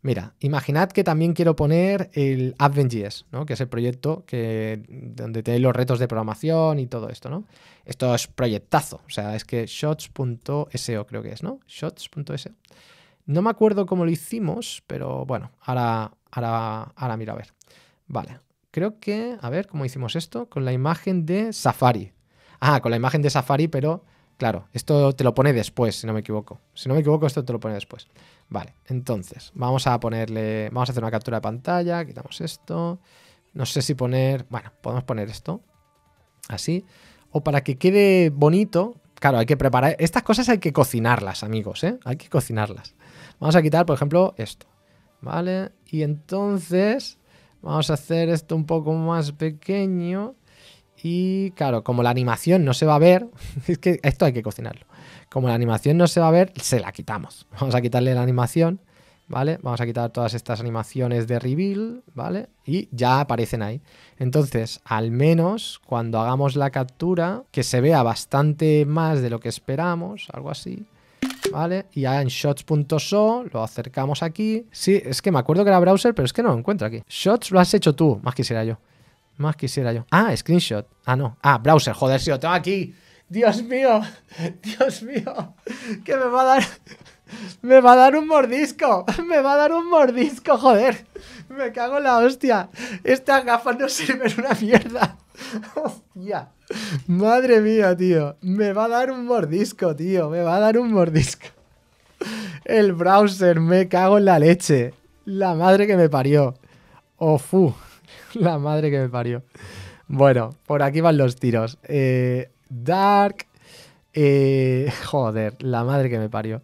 Mira, imaginad que también quiero poner el AdventJS, ¿no? que es el proyecto que, donde tenéis los retos de programación y todo esto. ¿no? Esto es proyectazo, o sea, es que shots.so creo que es, ¿no? Shots.so. No me acuerdo cómo lo hicimos, pero bueno, ahora, ahora, ahora miro a ver. Vale, creo que, a ver, ¿cómo hicimos esto? Con la imagen de Safari. Ah, con la imagen de Safari, pero Claro, esto te lo pone después, si no me equivoco. Si no me equivoco, esto te lo pone después. Vale, entonces, vamos a ponerle. Vamos a hacer una captura de pantalla. Quitamos esto. No sé si poner. Bueno, podemos poner esto. Así. O para que quede bonito. Claro, hay que preparar. Estas cosas hay que cocinarlas, amigos, ¿eh? Hay que cocinarlas. Vamos a quitar, por ejemplo, esto. ¿Vale? Y entonces. Vamos a hacer esto un poco más pequeño. Y claro, como la animación no se va a ver, es que esto hay que cocinarlo. Como la animación no se va a ver, se la quitamos. Vamos a quitarle la animación, ¿vale? Vamos a quitar todas estas animaciones de reveal, ¿vale? Y ya aparecen ahí. Entonces, al menos cuando hagamos la captura, que se vea bastante más de lo que esperamos, algo así. ¿Vale? Y ya en shots.so lo acercamos aquí. Sí, es que me acuerdo que era browser, pero es que no lo encuentro aquí. Shots lo has hecho tú, más quisiera yo. Más quisiera yo. Ah, screenshot. Ah, no. Ah, browser. Joder, si lo tengo aquí. Dios mío. Dios mío. Que me va a dar... Me va a dar un mordisco. Me va a dar un mordisco, joder. Me cago en la hostia. Estas gafas no sirven una mierda. Hostia. Madre mía, tío. Me va a dar un mordisco, tío. Me va a dar un mordisco. El browser, me cago en la leche. La madre que me parió. Ofu. la madre que me parió. Bueno, por aquí van los tiros. Eh, Dark. Eh, joder, la madre que me parió.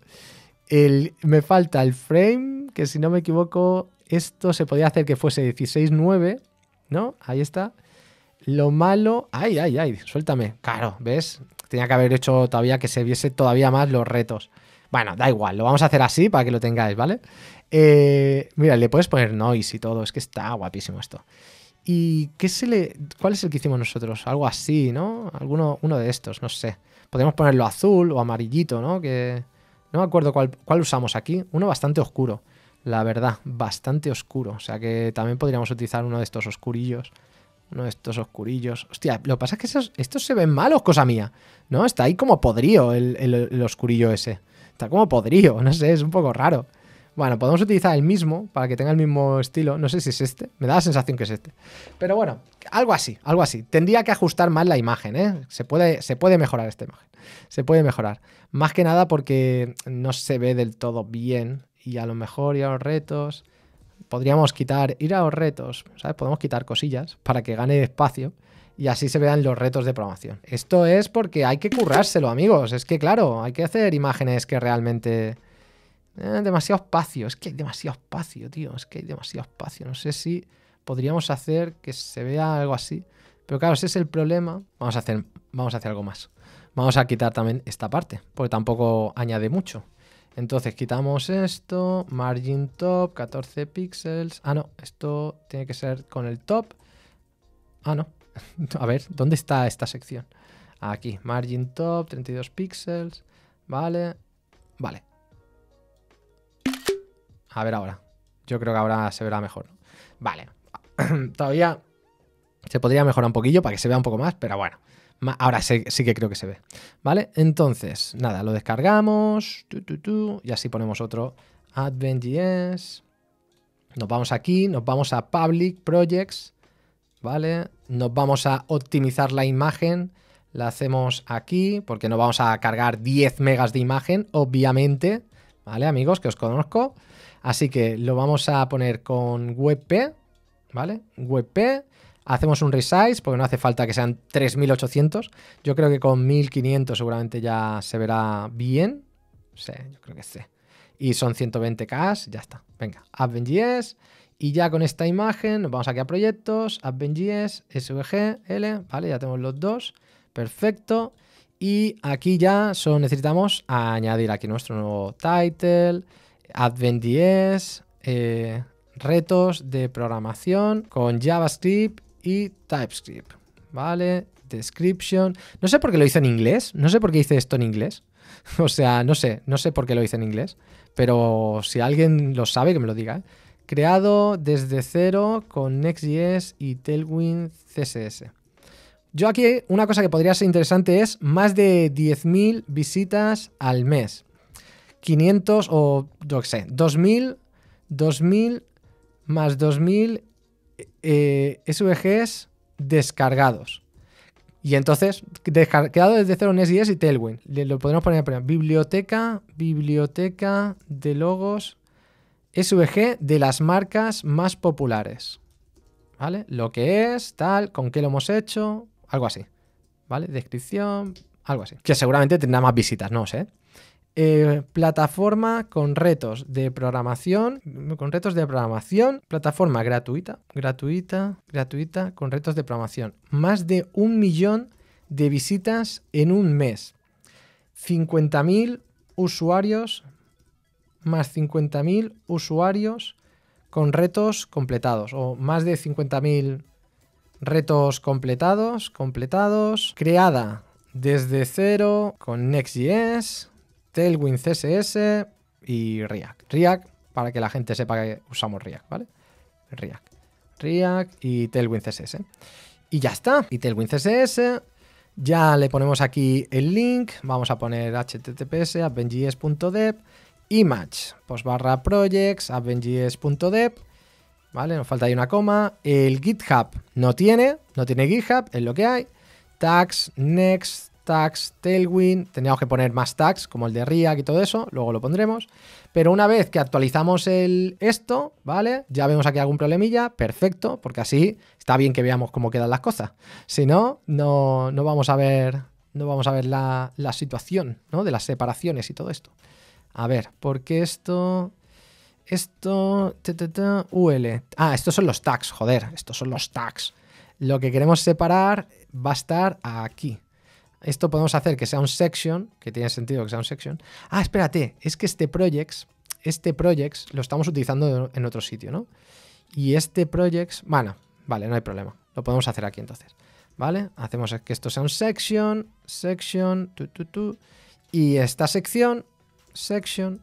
me falta el frame, que si no me equivoco, esto se podía hacer que fuese 16.9, ¿no? Ahí está. Lo malo. ¡Ay, ay, ay! Suéltame. Claro, ¿ves? Tenía que haber hecho todavía que se viese todavía más los retos. Bueno, da igual, lo vamos a hacer así para que lo tengáis, ¿vale? Eh, mira, le puedes poner noise y todo, es que está guapísimo esto. ¿Y qué se le, cuál es el que hicimos nosotros? Algo así, ¿no? Alguno, uno de estos, no sé. Podríamos ponerlo azul o amarillito, ¿no? Que no me acuerdo cuál, usamos aquí. Uno bastante oscuro, la verdad, bastante oscuro. O sea que también podríamos utilizar uno de estos oscurillos. Uno de estos oscurillos. Hostia, lo que pasa es que esos, estos se ven malos, cosa mía. ¿No? Está ahí como podrío el, el oscurillo ese. Está como podrío, no sé, es un poco raro. Bueno, podemos utilizar el mismo para que tenga el mismo estilo. No sé si es este. Me da la sensación que es este. Pero bueno, algo así, algo así. Tendría que ajustar más la imagen, ¿eh? Se puede, se puede mejorar esta imagen. Se puede mejorar. Más que nada porque no se ve del todo bien. Y a lo mejor ir a los retos. Podríamos quitar, ir a los retos, ¿sabes? Podemos quitar cosillas para que gane espacio y así se vean los retos de programación. Esto es porque hay que currárselo, amigos. Es que claro, hay que hacer imágenes que realmente eh, demasiado espacio, es que hay demasiado espacio, tío, es que hay demasiado espacio. No sé si podríamos hacer que se vea algo así. Pero claro, ese es el problema. Vamos a hacer, vamos a hacer algo más. Vamos a quitar también esta parte, porque tampoco añade mucho. Entonces quitamos esto, margin top, 14 píxeles. Ah, no, esto tiene que ser con el top. Ah, no. a ver, ¿dónde está esta sección? Aquí, margin top, 32 píxeles. Vale, vale. A ver ahora. Yo creo que ahora se verá mejor. Vale. Todavía se podría mejorar un poquillo para que se vea un poco más, pero bueno. Ahora sí, que creo que se ve. ¿Vale? Entonces, nada, lo descargamos. y así ponemos otro. Advent.js. Nos vamos aquí, nos vamos a Public Projects. ¿Vale? Nos vamos a optimizar la imagen. La hacemos aquí, porque no vamos a cargar 10 megas de imagen, obviamente. ¿Vale, amigos? Que os conozco. Así que lo vamos a poner con WebP, ¿vale? WebP. hacemos un resize, porque no hace falta que sean 3800. Yo creo que con 1500 seguramente ya se verá bien. Sí, yo creo que sí. Y son 120K, ya está. Venga, AdventJS. Y ya con esta imagen nos vamos aquí a proyectos, S, SVG, L, ¿vale? Ya tenemos los dos. Perfecto. Y aquí ya solo necesitamos añadir aquí nuestro nuevo title, AdventJS, eh, retos de programación con JavaScript y TypeScript, ¿vale? Description. No sé por qué lo hice en inglés, no sé por qué hice esto en inglés. O sea, no sé, no sé por qué lo hice en inglés, pero si alguien lo sabe, que me lo diga. ¿eh? Creado desde cero con Next.js y Tailwind CSS. Yo aquí una cosa que podría ser interesante es más de 10.000 visitas al mes. 500 o, no sé, 2000, 2000 más 2000 eh, SVGs descargados. Y entonces, quedado desde cero SIS y Tailwind. Le, lo podemos poner, primero biblioteca, biblioteca de logos SVG de las marcas más populares. ¿Vale? Lo que es, tal, con qué lo hemos hecho, algo así. ¿Vale? Descripción, algo así. Que seguramente tendrá más visitas, no sé. Eh, plataforma con retos de programación, con retos de programación, plataforma gratuita, gratuita, gratuita, con retos de programación. Más de un millón de visitas en un mes. 50.000 usuarios, más 50.000 usuarios con retos completados, o más de 50.000 retos completados, completados, creada desde cero con Next.js, Tailwind CSS y React. React, para que la gente sepa que usamos React, ¿vale? React. React y Tailwind CSS. Y ya está. Y Tailwind CSS. Ya le ponemos aquí el link. Vamos a poner https y image postbarra, projects appngs.dev. ¿Vale? Nos falta ahí una coma. El GitHub no tiene. No tiene GitHub. Es lo que hay. Tags, next, tags Tailwind, teníamos que poner más tags como el de React y todo eso, luego lo pondremos. Pero una vez que actualizamos el esto, ¿vale? Ya vemos aquí algún problemilla, perfecto, porque así está bien que veamos cómo quedan las cosas. Si no, no, vamos a ver, no vamos a ver la, situación, ¿no? De las separaciones y todo esto. A ver, porque esto... Esto... UL. Ah, estos son los tags, joder, estos son los tags. Lo que queremos separar va a estar aquí esto podemos hacer que sea un section, que tiene sentido que sea un section. Ah, espérate, es que este projects, este projects lo estamos utilizando en otro sitio, ¿no? Y este projects, bueno, vale, no hay problema. Lo podemos hacer aquí entonces. ¿Vale? Hacemos que esto sea un section, section, tu, tu, tu. Y esta sección, section,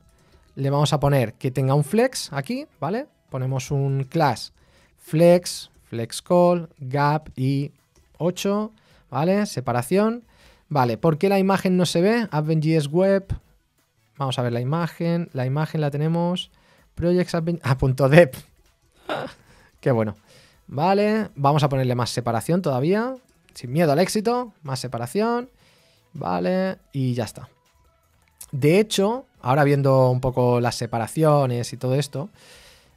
le vamos a poner que tenga un flex aquí, ¿vale? Ponemos un class flex, flex call, gap y 8, ¿vale? Separación. Vale, ¿por qué la imagen no se ve? AdventJS Web. Vamos a ver la imagen. La imagen la tenemos. Projects ah, punto .dep. qué bueno. Vale, vamos a ponerle más separación todavía. Sin miedo al éxito, más separación. Vale, y ya está. De hecho, ahora viendo un poco las separaciones y todo esto,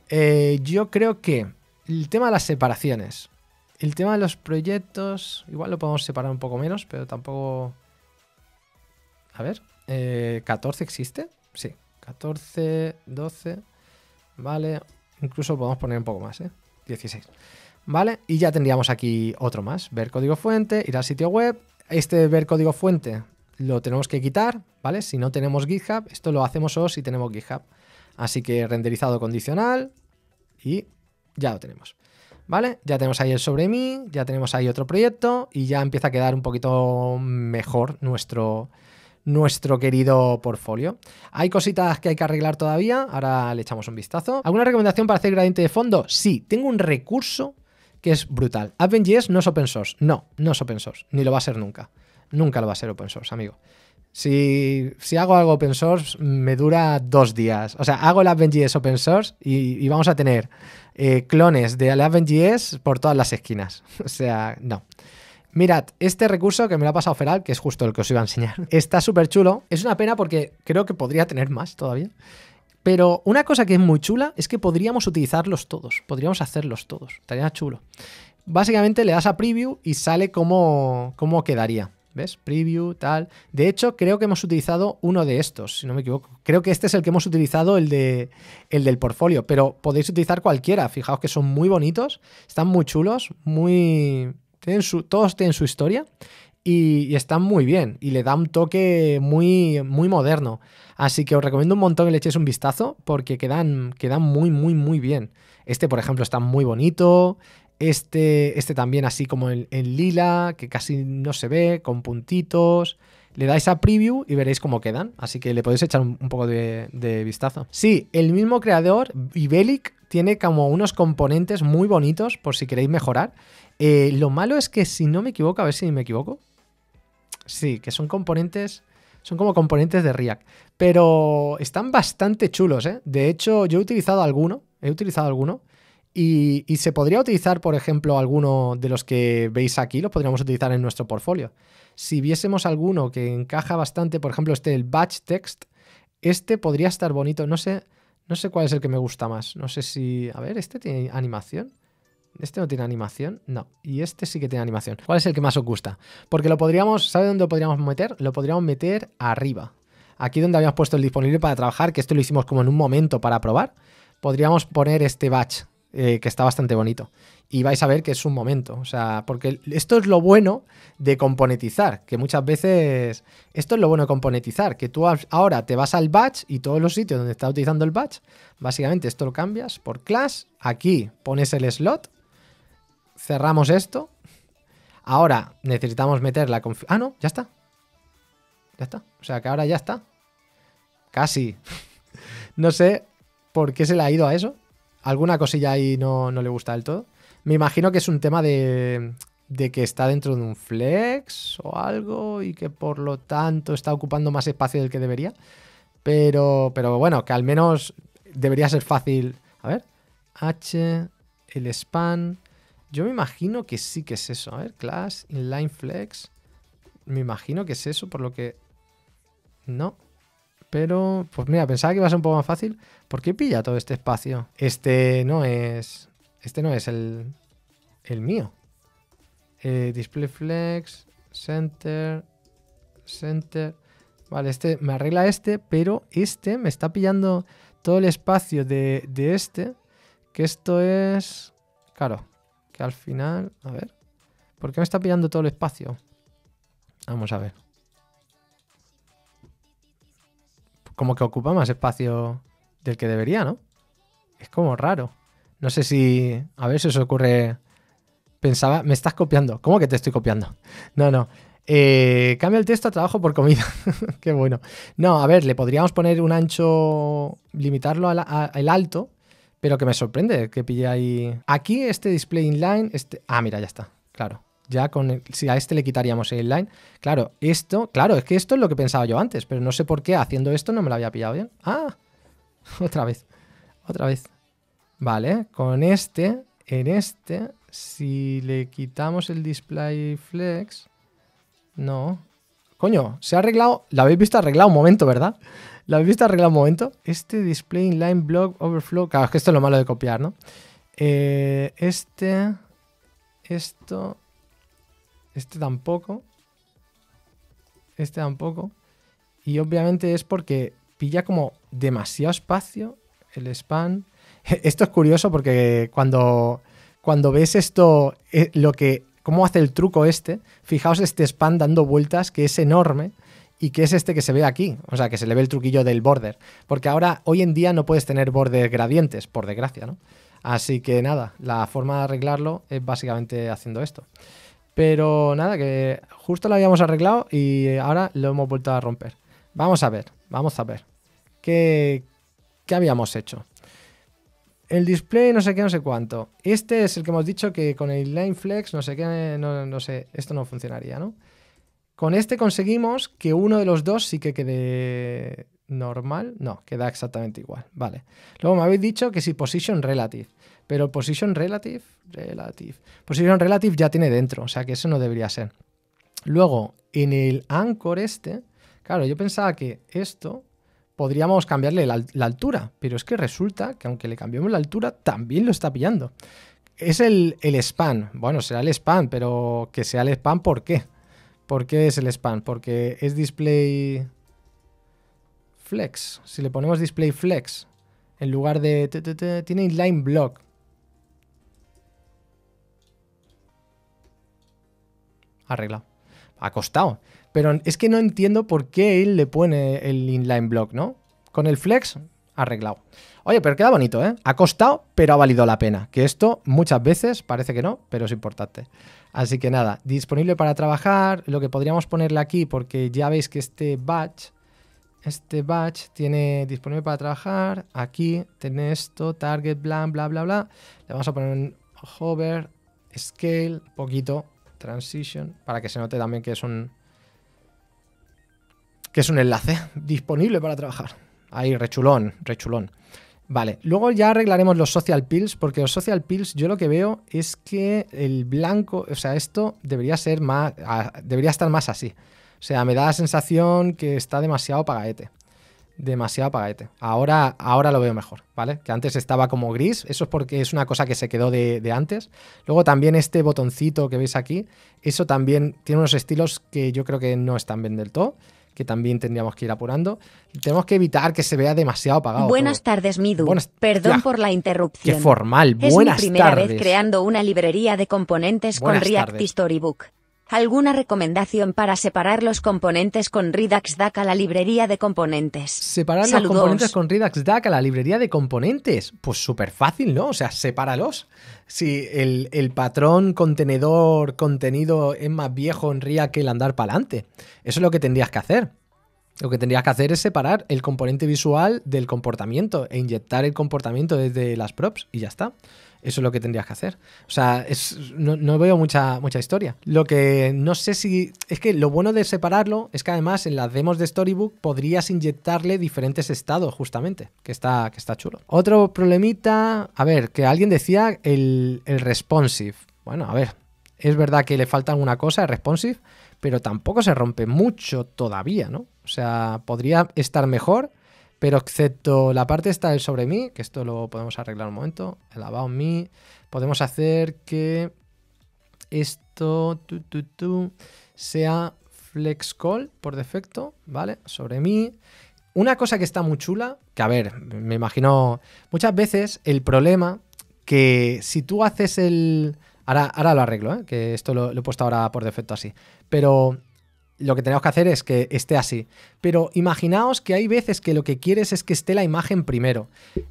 eh, yo creo que el tema de las separaciones el tema de los proyectos, igual lo podemos separar un poco menos, pero tampoco... A ver, ¿14 eh, existe? Sí, 14, 12, vale, incluso podemos poner un poco más, ¿eh? 16. ¿Vale? Y ya tendríamos aquí otro más, ver código fuente, ir al sitio web, este ver código fuente lo tenemos que quitar, ¿vale? Si no tenemos GitHub, esto lo hacemos o si tenemos GitHub. Así que renderizado condicional y ya lo tenemos. ¿Vale? Ya tenemos ahí el sobre mí, ya tenemos ahí otro proyecto y ya empieza a quedar un poquito mejor nuestro, nuestro querido portfolio. Hay cositas que hay que arreglar todavía, ahora le echamos un vistazo. ¿Alguna recomendación para hacer gradiente de fondo? Sí, tengo un recurso que es brutal. AdventJS no es open source. No, no es open source, ni lo va a ser nunca. Nunca lo va a ser open source, amigo. Si, hago algo open source, me dura dos días. O sea, hago el AppNGS open source y, vamos a tener eh, clones de AppNGS por todas las esquinas. O sea, no. Mirad, este recurso que me lo ha pasado Feral, que es justo el que os iba a enseñar, está súper chulo. Es una pena porque creo que podría tener más todavía. Pero una cosa que es muy chula es que podríamos utilizarlos todos, podríamos hacerlos todos, estaría chulo. Básicamente le das a preview y sale cómo como quedaría. ¿Ves? Preview, tal. De hecho, creo que hemos utilizado uno de estos, si no me equivoco. Creo que este es el que hemos utilizado, el, de, el del portfolio, pero podéis utilizar cualquiera. Fijaos que son muy bonitos, están muy chulos, muy... Tienen su, todos tienen su historia y, están muy bien y le da un toque muy, muy moderno. Así que os recomiendo un montón que le echéis un vistazo porque quedan, quedan muy, muy, muy bien. Este, por ejemplo, está muy bonito. Este, este también así como en, lila, que casi no se ve, con puntitos le dais a preview y veréis cómo quedan. Así que le podéis echar un, poco de, vistazo. Sí, el mismo creador, Ibelic, tiene como unos componentes muy bonitos por si queréis mejorar. Eh, lo malo es que, si no me equivoco, a ver si me equivoco. Sí, que son componentes. Son como componentes de React. Pero están bastante chulos, ¿eh? De hecho, yo he utilizado alguno. He utilizado alguno. Y, se podría utilizar, por ejemplo, alguno de los que veis aquí, los podríamos utilizar en nuestro portfolio. Si viésemos alguno que encaja bastante, por ejemplo, este, el batch text, este podría estar bonito. No sé, no sé cuál es el que me gusta más. No sé si. A ver, ¿este tiene animación? ¿Este no tiene animación? No. Y este sí que tiene animación. ¿Cuál es el que más os gusta? Porque lo podríamos. ¿Sabe dónde lo podríamos meter? Lo podríamos meter arriba. Aquí donde habíamos puesto el disponible para trabajar, que esto lo hicimos como en un momento para probar. Podríamos poner este batch eh, que está bastante bonito. Y vais a ver que es un momento, o sea, porque esto es lo bueno de componentizar, que muchas veces esto es lo bueno de componetizar, que tú ahora te vas al batch y todos los sitios donde está utilizando el batch, básicamente esto lo cambias por class, aquí pones el slot, cerramos esto, ahora necesitamos meter la Ah, no, ya está. Ya está. O sea, que ahora ya está. Casi. no sé por qué se le ha ido a eso, alguna cosilla ahí no, le gusta del todo. Me imagino que es un tema de, de que está dentro de un flex o algo y que por lo tanto está ocupando más espacio del que debería. Pero, pero bueno, que al menos debería ser fácil. A ver, H, el span. Yo me imagino que sí que es eso. A ver, class, inline flex. Me imagino que es eso, por lo que... No, pero, pues mira, pensaba que iba a ser un poco más fácil. ¿Por qué pilla todo este espacio? Este no es... Este no es el, el mío. Eh, display Flex, Center, Center... Vale, este me arregla este, pero este me está pillando todo el espacio de, de este. Que esto es... Claro, que al final... A ver. ¿Por qué me está pillando todo el espacio? Vamos a ver. como que ocupa más espacio del que debería, ¿no? Es como raro. No sé si. A ver si os ocurre. Pensaba, me estás copiando. ¿Cómo que te estoy copiando? No, no. Eh, cambia el texto a trabajo por comida. Qué bueno. No, a ver, le podríamos poner un ancho, limitarlo al, alto, pero que me sorprende que pille ahí. Aquí este display inline. Este, ah, mira, ya está. Claro ya con si a este le quitaríamos el inline. Claro, esto, claro, es que esto es lo que pensaba yo antes, pero no sé por qué haciendo esto no me lo había pillado bien. Ah, otra vez, otra vez. Vale, con este, en este, si le quitamos el display flex, no. Coño, se ha arreglado, la habéis visto arreglado un momento, ¿verdad? ¿La habéis visto arreglado un momento? Este display inline block overflow, claro, es que esto es lo malo de copiar, ¿no? Eh, este, esto, este tampoco. Este tampoco. Y obviamente es porque pilla como demasiado espacio el spam. Esto es curioso porque cuando, cuando ves esto, eh, lo que, cómo hace el truco este, fijaos este spam dando vueltas que es enorme y que es este que se ve aquí, o sea, que se le ve el truquillo del border, porque ahora hoy en día no puedes tener bordes gradientes, por desgracia, ¿no? Así que nada, la forma de arreglarlo es básicamente haciendo esto. Pero nada, que justo lo habíamos arreglado y ahora lo hemos vuelto a romper. Vamos a ver, vamos a ver. ¿Qué, habíamos hecho? El display no sé qué, no sé cuánto. Este es el que hemos dicho que con el line flex, no sé qué, no, no sé, esto no funcionaría, ¿no? Con este conseguimos que uno de los dos sí que quede normal. No, queda exactamente igual. Vale. Luego me habéis dicho que si position relative. Pero position relative, relative. Position relative ya tiene dentro, o sea que eso no debería ser. Luego, en el anchor este, claro, yo pensaba que esto podríamos cambiarle la, altura, pero es que resulta que aunque le cambiemos la altura, también lo está pillando. Es el, el span. Bueno, será el span, pero que sea el span, ¿por qué? ¿Por qué es el span? Porque es display flex. Si le ponemos display flex en lugar de... Tiene inline block. arreglado. Ha costado. Pero es que no entiendo por qué él le pone el inline block, ¿no? Con el flex, arreglado. Oye, pero queda bonito, ¿eh? Ha costado, pero ha valido la pena. Que esto muchas veces parece que no, pero es importante. Así que nada, disponible para trabajar. Lo que podríamos ponerle aquí, porque ya veis que este batch, este batch tiene disponible para trabajar. Aquí tiene esto, target, bla, bla, bla, bla. Le vamos a poner un hover, scale, poquito, Transition, para que se note también que es un que es un enlace disponible para trabajar. Ahí, rechulón, rechulón. Vale, luego ya arreglaremos los social pills, porque los social pills yo lo que veo es que el blanco, o sea, esto debería ser más, debería estar más así. O sea, me da la sensación que está demasiado pagaete demasiado apagadete. Ahora, ahora lo veo mejor, ¿vale? Que antes estaba como gris, eso es porque es una cosa que se quedó de, antes. Luego también este botoncito que veis aquí, eso también tiene unos estilos que yo creo que no están bien del todo, que también tendríamos que ir apurando. Tenemos que evitar que se vea demasiado apagado. Buenas tardes, Midu. Perdón por la interrupción. Qué formal, buenas tardes. Es la primera vez creando una librería de componentes con React Storybook. ¿Alguna recomendación para separar los componentes con Redux DAC a la librería de componentes? Separar los componentes con Redux DAC a la librería de componentes. Pues súper fácil, ¿no? O sea, sepáralos. Si el, el, patrón contenedor contenido es más viejo en RIA que el andar para adelante. Eso es lo que tendrías que hacer. Lo que tendrías que hacer es separar el componente visual del comportamiento e inyectar el comportamiento desde las props y ya está eso es lo que tendrías que hacer. O sea, no, veo mucha, mucha historia. Lo que no sé si... Es que lo bueno de separarlo es que además en las demos de Storybook podrías inyectarle diferentes estados justamente, que está, que está chulo. Otro problemita, a ver, que alguien decía el, el responsive. Bueno, a ver, es verdad que le falta alguna cosa, el responsive, pero tampoco se rompe mucho todavía, ¿no? O sea, podría estar mejor pero excepto la parte está del sobre mí, que esto lo podemos arreglar un momento, el about me, podemos hacer que esto sea flex call por defecto, ¿vale? Sobre mí. Una cosa que está muy chula, que a ver, me imagino muchas veces el problema que si tú haces el... Ahora, lo arreglo, ¿eh? que esto lo he puesto ahora por defecto así. Pero lo que tenemos que hacer es que esté así. Pero imaginaos que hay veces que lo que quieres es que esté la imagen primero.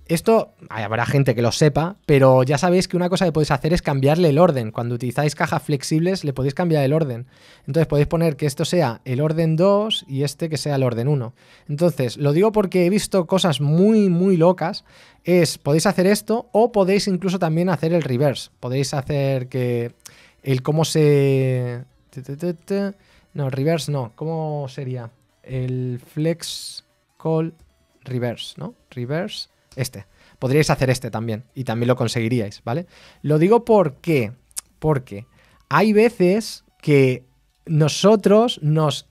Esto habrá gente que lo sepa, pero ya sabéis que una cosa que podéis hacer es cambiarle el orden. Cuando utilizáis cajas flexibles le podéis cambiar el orden. Entonces podéis poner que esto sea el orden 2 y este que sea el orden 1. Entonces, lo digo porque he visto cosas muy, muy locas. Es, podéis hacer esto o podéis incluso también hacer el reverse. Podéis hacer que el cómo se... No, reverse no. ¿Cómo sería? El flex call reverse, ¿no? Reverse, este. Podríais hacer este también y también lo conseguiríais, ¿vale? Lo digo porque, porque hay veces que nosotros nos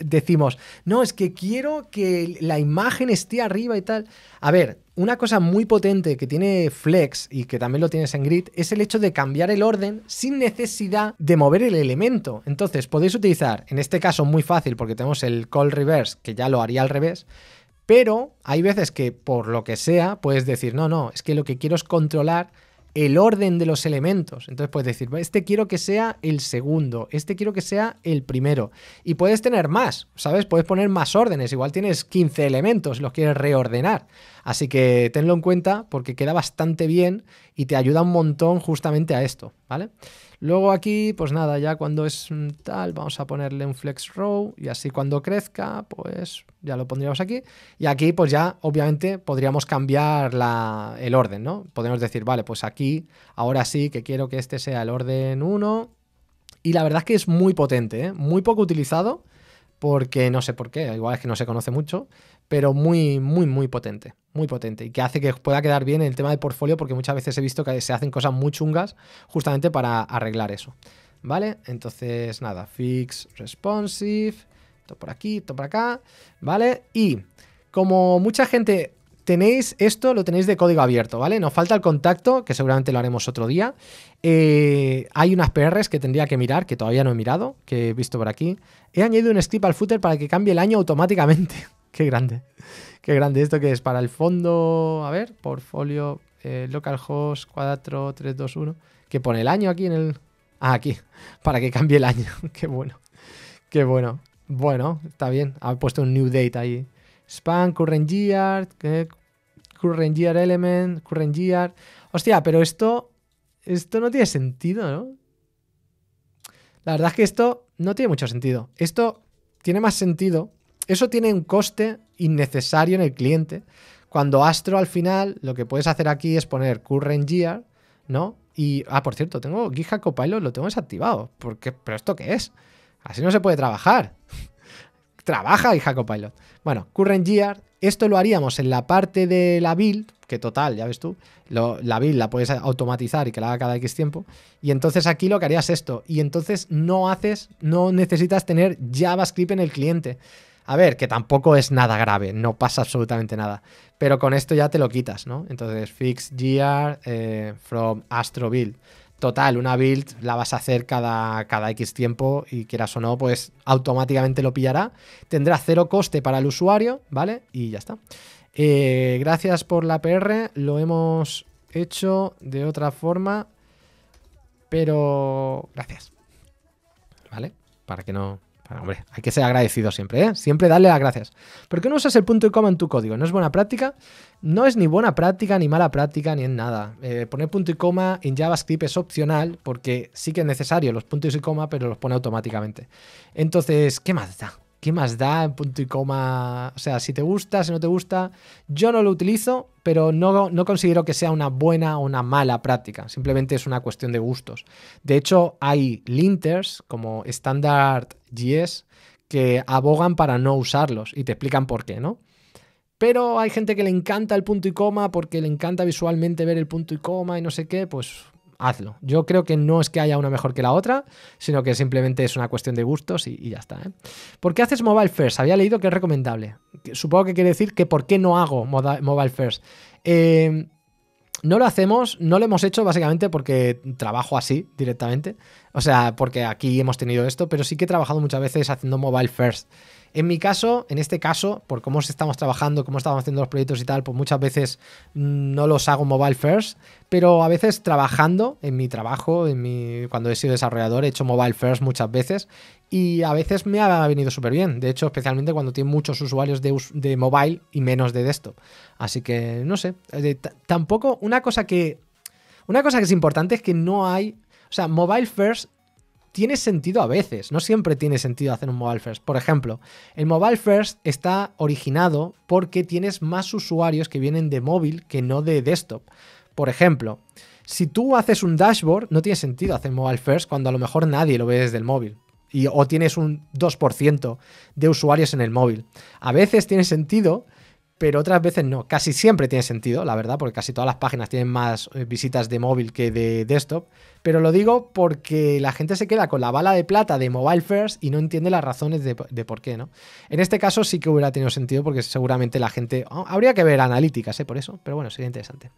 decimos, no, es que quiero que la imagen esté arriba y tal. A ver, una cosa muy potente que tiene Flex y que también lo tienes en Grid es el hecho de cambiar el orden sin necesidad de mover el elemento. Entonces, podéis utilizar, en este caso muy fácil porque tenemos el call reverse que ya lo haría al revés. Pero hay veces que por lo que sea puedes decir, no, no, es que lo que quiero es controlar el orden de los elementos. Entonces puedes decir, este quiero que sea el segundo, este quiero que sea el primero. Y puedes tener más, ¿sabes? Puedes poner más órdenes, igual tienes 15 elementos los quieres reordenar. Así que tenlo en cuenta porque queda bastante bien y te ayuda un montón justamente a esto, ¿vale? Luego aquí, pues nada, ya cuando es mm, tal, vamos a ponerle un flex row y así cuando crezca, pues ya lo pondríamos aquí. Y aquí, pues ya obviamente podríamos cambiar la, el orden, ¿no? Podemos decir, vale, pues aquí, ahora sí que quiero que este sea el orden 1. Y la verdad es que es muy potente, ¿eh? muy poco utilizado porque no sé por qué, igual es que no se conoce mucho, pero muy, muy, muy potente, muy potente y que hace que pueda quedar bien el tema de portfolio porque muchas veces he visto que se hacen cosas muy chungas justamente para arreglar eso. ¿Vale? Entonces, nada, fix, responsive, todo por aquí, todo por acá, ¿vale? Y como mucha gente tenéis esto, lo tenéis de código abierto, ¿vale? Nos falta el contacto, que seguramente lo haremos otro día. Eh, hay unas PRs que tendría que mirar, que todavía no he mirado, que he visto por aquí. He añadido un skip al footer para que cambie el año automáticamente. Qué grande. Qué grande esto que es para el fondo, a ver, portfolio, eh, localhost, 4.3.2.1, que pone el año aquí en el... Ah, aquí, para que cambie el año. qué bueno, qué bueno. Bueno, está bien, ha puesto un new date ahí. Span, current year, eh, Current gear Element, Current gear, Hostia, pero esto. Esto no tiene sentido, ¿no? La verdad es que esto no tiene mucho sentido. Esto tiene más sentido. Eso tiene un coste innecesario en el cliente. Cuando Astro al final lo que puedes hacer aquí es poner current gear, ¿no? Y, ah, por cierto, tengo GitHub Copilot, lo tengo desactivado. ¿Pero esto qué es? Así no se puede trabajar. Trabaja GitHub Copilot. Bueno, current gear. Esto lo haríamos en la parte de la build, que total, ya ves tú, la build la puedes automatizar y que la haga cada X tiempo. Y entonces aquí lo que harías es esto. Y entonces no haces, no necesitas tener JavaScript en el cliente. A ver, que tampoco es nada grave, no pasa absolutamente nada. Pero con esto ya te lo quitas, ¿no? Entonces, fix gr eh, from astro build. Total, una build la vas a hacer cada, cada X tiempo y quieras o no, pues automáticamente lo pillará. Tendrá cero coste para el usuario, ¿vale? Y ya está. Eh, gracias por la PR, lo hemos hecho de otra forma, pero gracias. ¿Vale? Para que no, hombre, hay que ser agradecido siempre, ¿eh? Siempre darle las gracias. ¿Por qué no usas el punto y coma en tu código? ¿No es buena práctica? No es ni buena práctica, ni mala práctica, ni en nada. Eh, poner punto y coma en JavaScript es opcional porque sí que es necesario los puntos y coma, pero los pone automáticamente. Entonces, ¿qué más da? ¿qué más da? Punto y coma. O sea, si te gusta, si no te gusta. Yo no lo utilizo, pero no, no considero que sea una buena o una mala práctica. Simplemente es una cuestión de gustos. De hecho, hay linters como Standard JS que abogan para no usarlos y te explican por qué, ¿no? Pero hay gente que le encanta el punto y coma porque le encanta visualmente ver el punto y coma y no sé qué, pues hazlo. Yo creo que no es que haya una mejor que la otra, sino que simplemente es una cuestión de gustos y, ya está. ¿eh? ¿Por qué haces mobile first? Había leído que es recomendable. Supongo que quiere decir que por qué no hago mobile first. Eh, no lo hacemos, no lo hemos hecho básicamente porque trabajo así directamente. O sea, porque aquí hemos tenido esto, pero sí que he trabajado muchas veces haciendo mobile first. En mi caso, en este caso, por cómo estamos trabajando, cómo estamos haciendo los proyectos y tal, pues muchas veces no los hago mobile first, pero a veces trabajando en mi trabajo, en mi cuando he sido desarrollador, he hecho mobile first muchas veces y a veces me ha venido súper bien. De hecho, especialmente cuando tiene muchos usuarios de, de mobile y menos de desktop. Así que no sé. tampoco una cosa que una cosa que es importante es que no hay, o sea, mobile first tiene sentido a veces, no siempre tiene sentido hacer un mobile first. Por ejemplo, el mobile first está originado porque tienes más usuarios que vienen de móvil que no de desktop. Por ejemplo, si tú haces un dashboard, no tiene sentido hacer mobile first cuando a lo mejor nadie lo ve desde el móvil. Y, o tienes un 2% de usuarios en el móvil. A veces tiene sentido pero otras veces no. Casi siempre tiene sentido, la verdad, porque casi todas las páginas tienen más eh, visitas de móvil que de desktop. Pero lo digo porque la gente se queda con la bala de plata de Mobile First y no entiende las razones de, por qué, ¿no? En este caso sí que hubiera tenido sentido porque seguramente la gente... Oh, habría que ver analíticas, ¿eh? Por eso, pero bueno, sería interesante.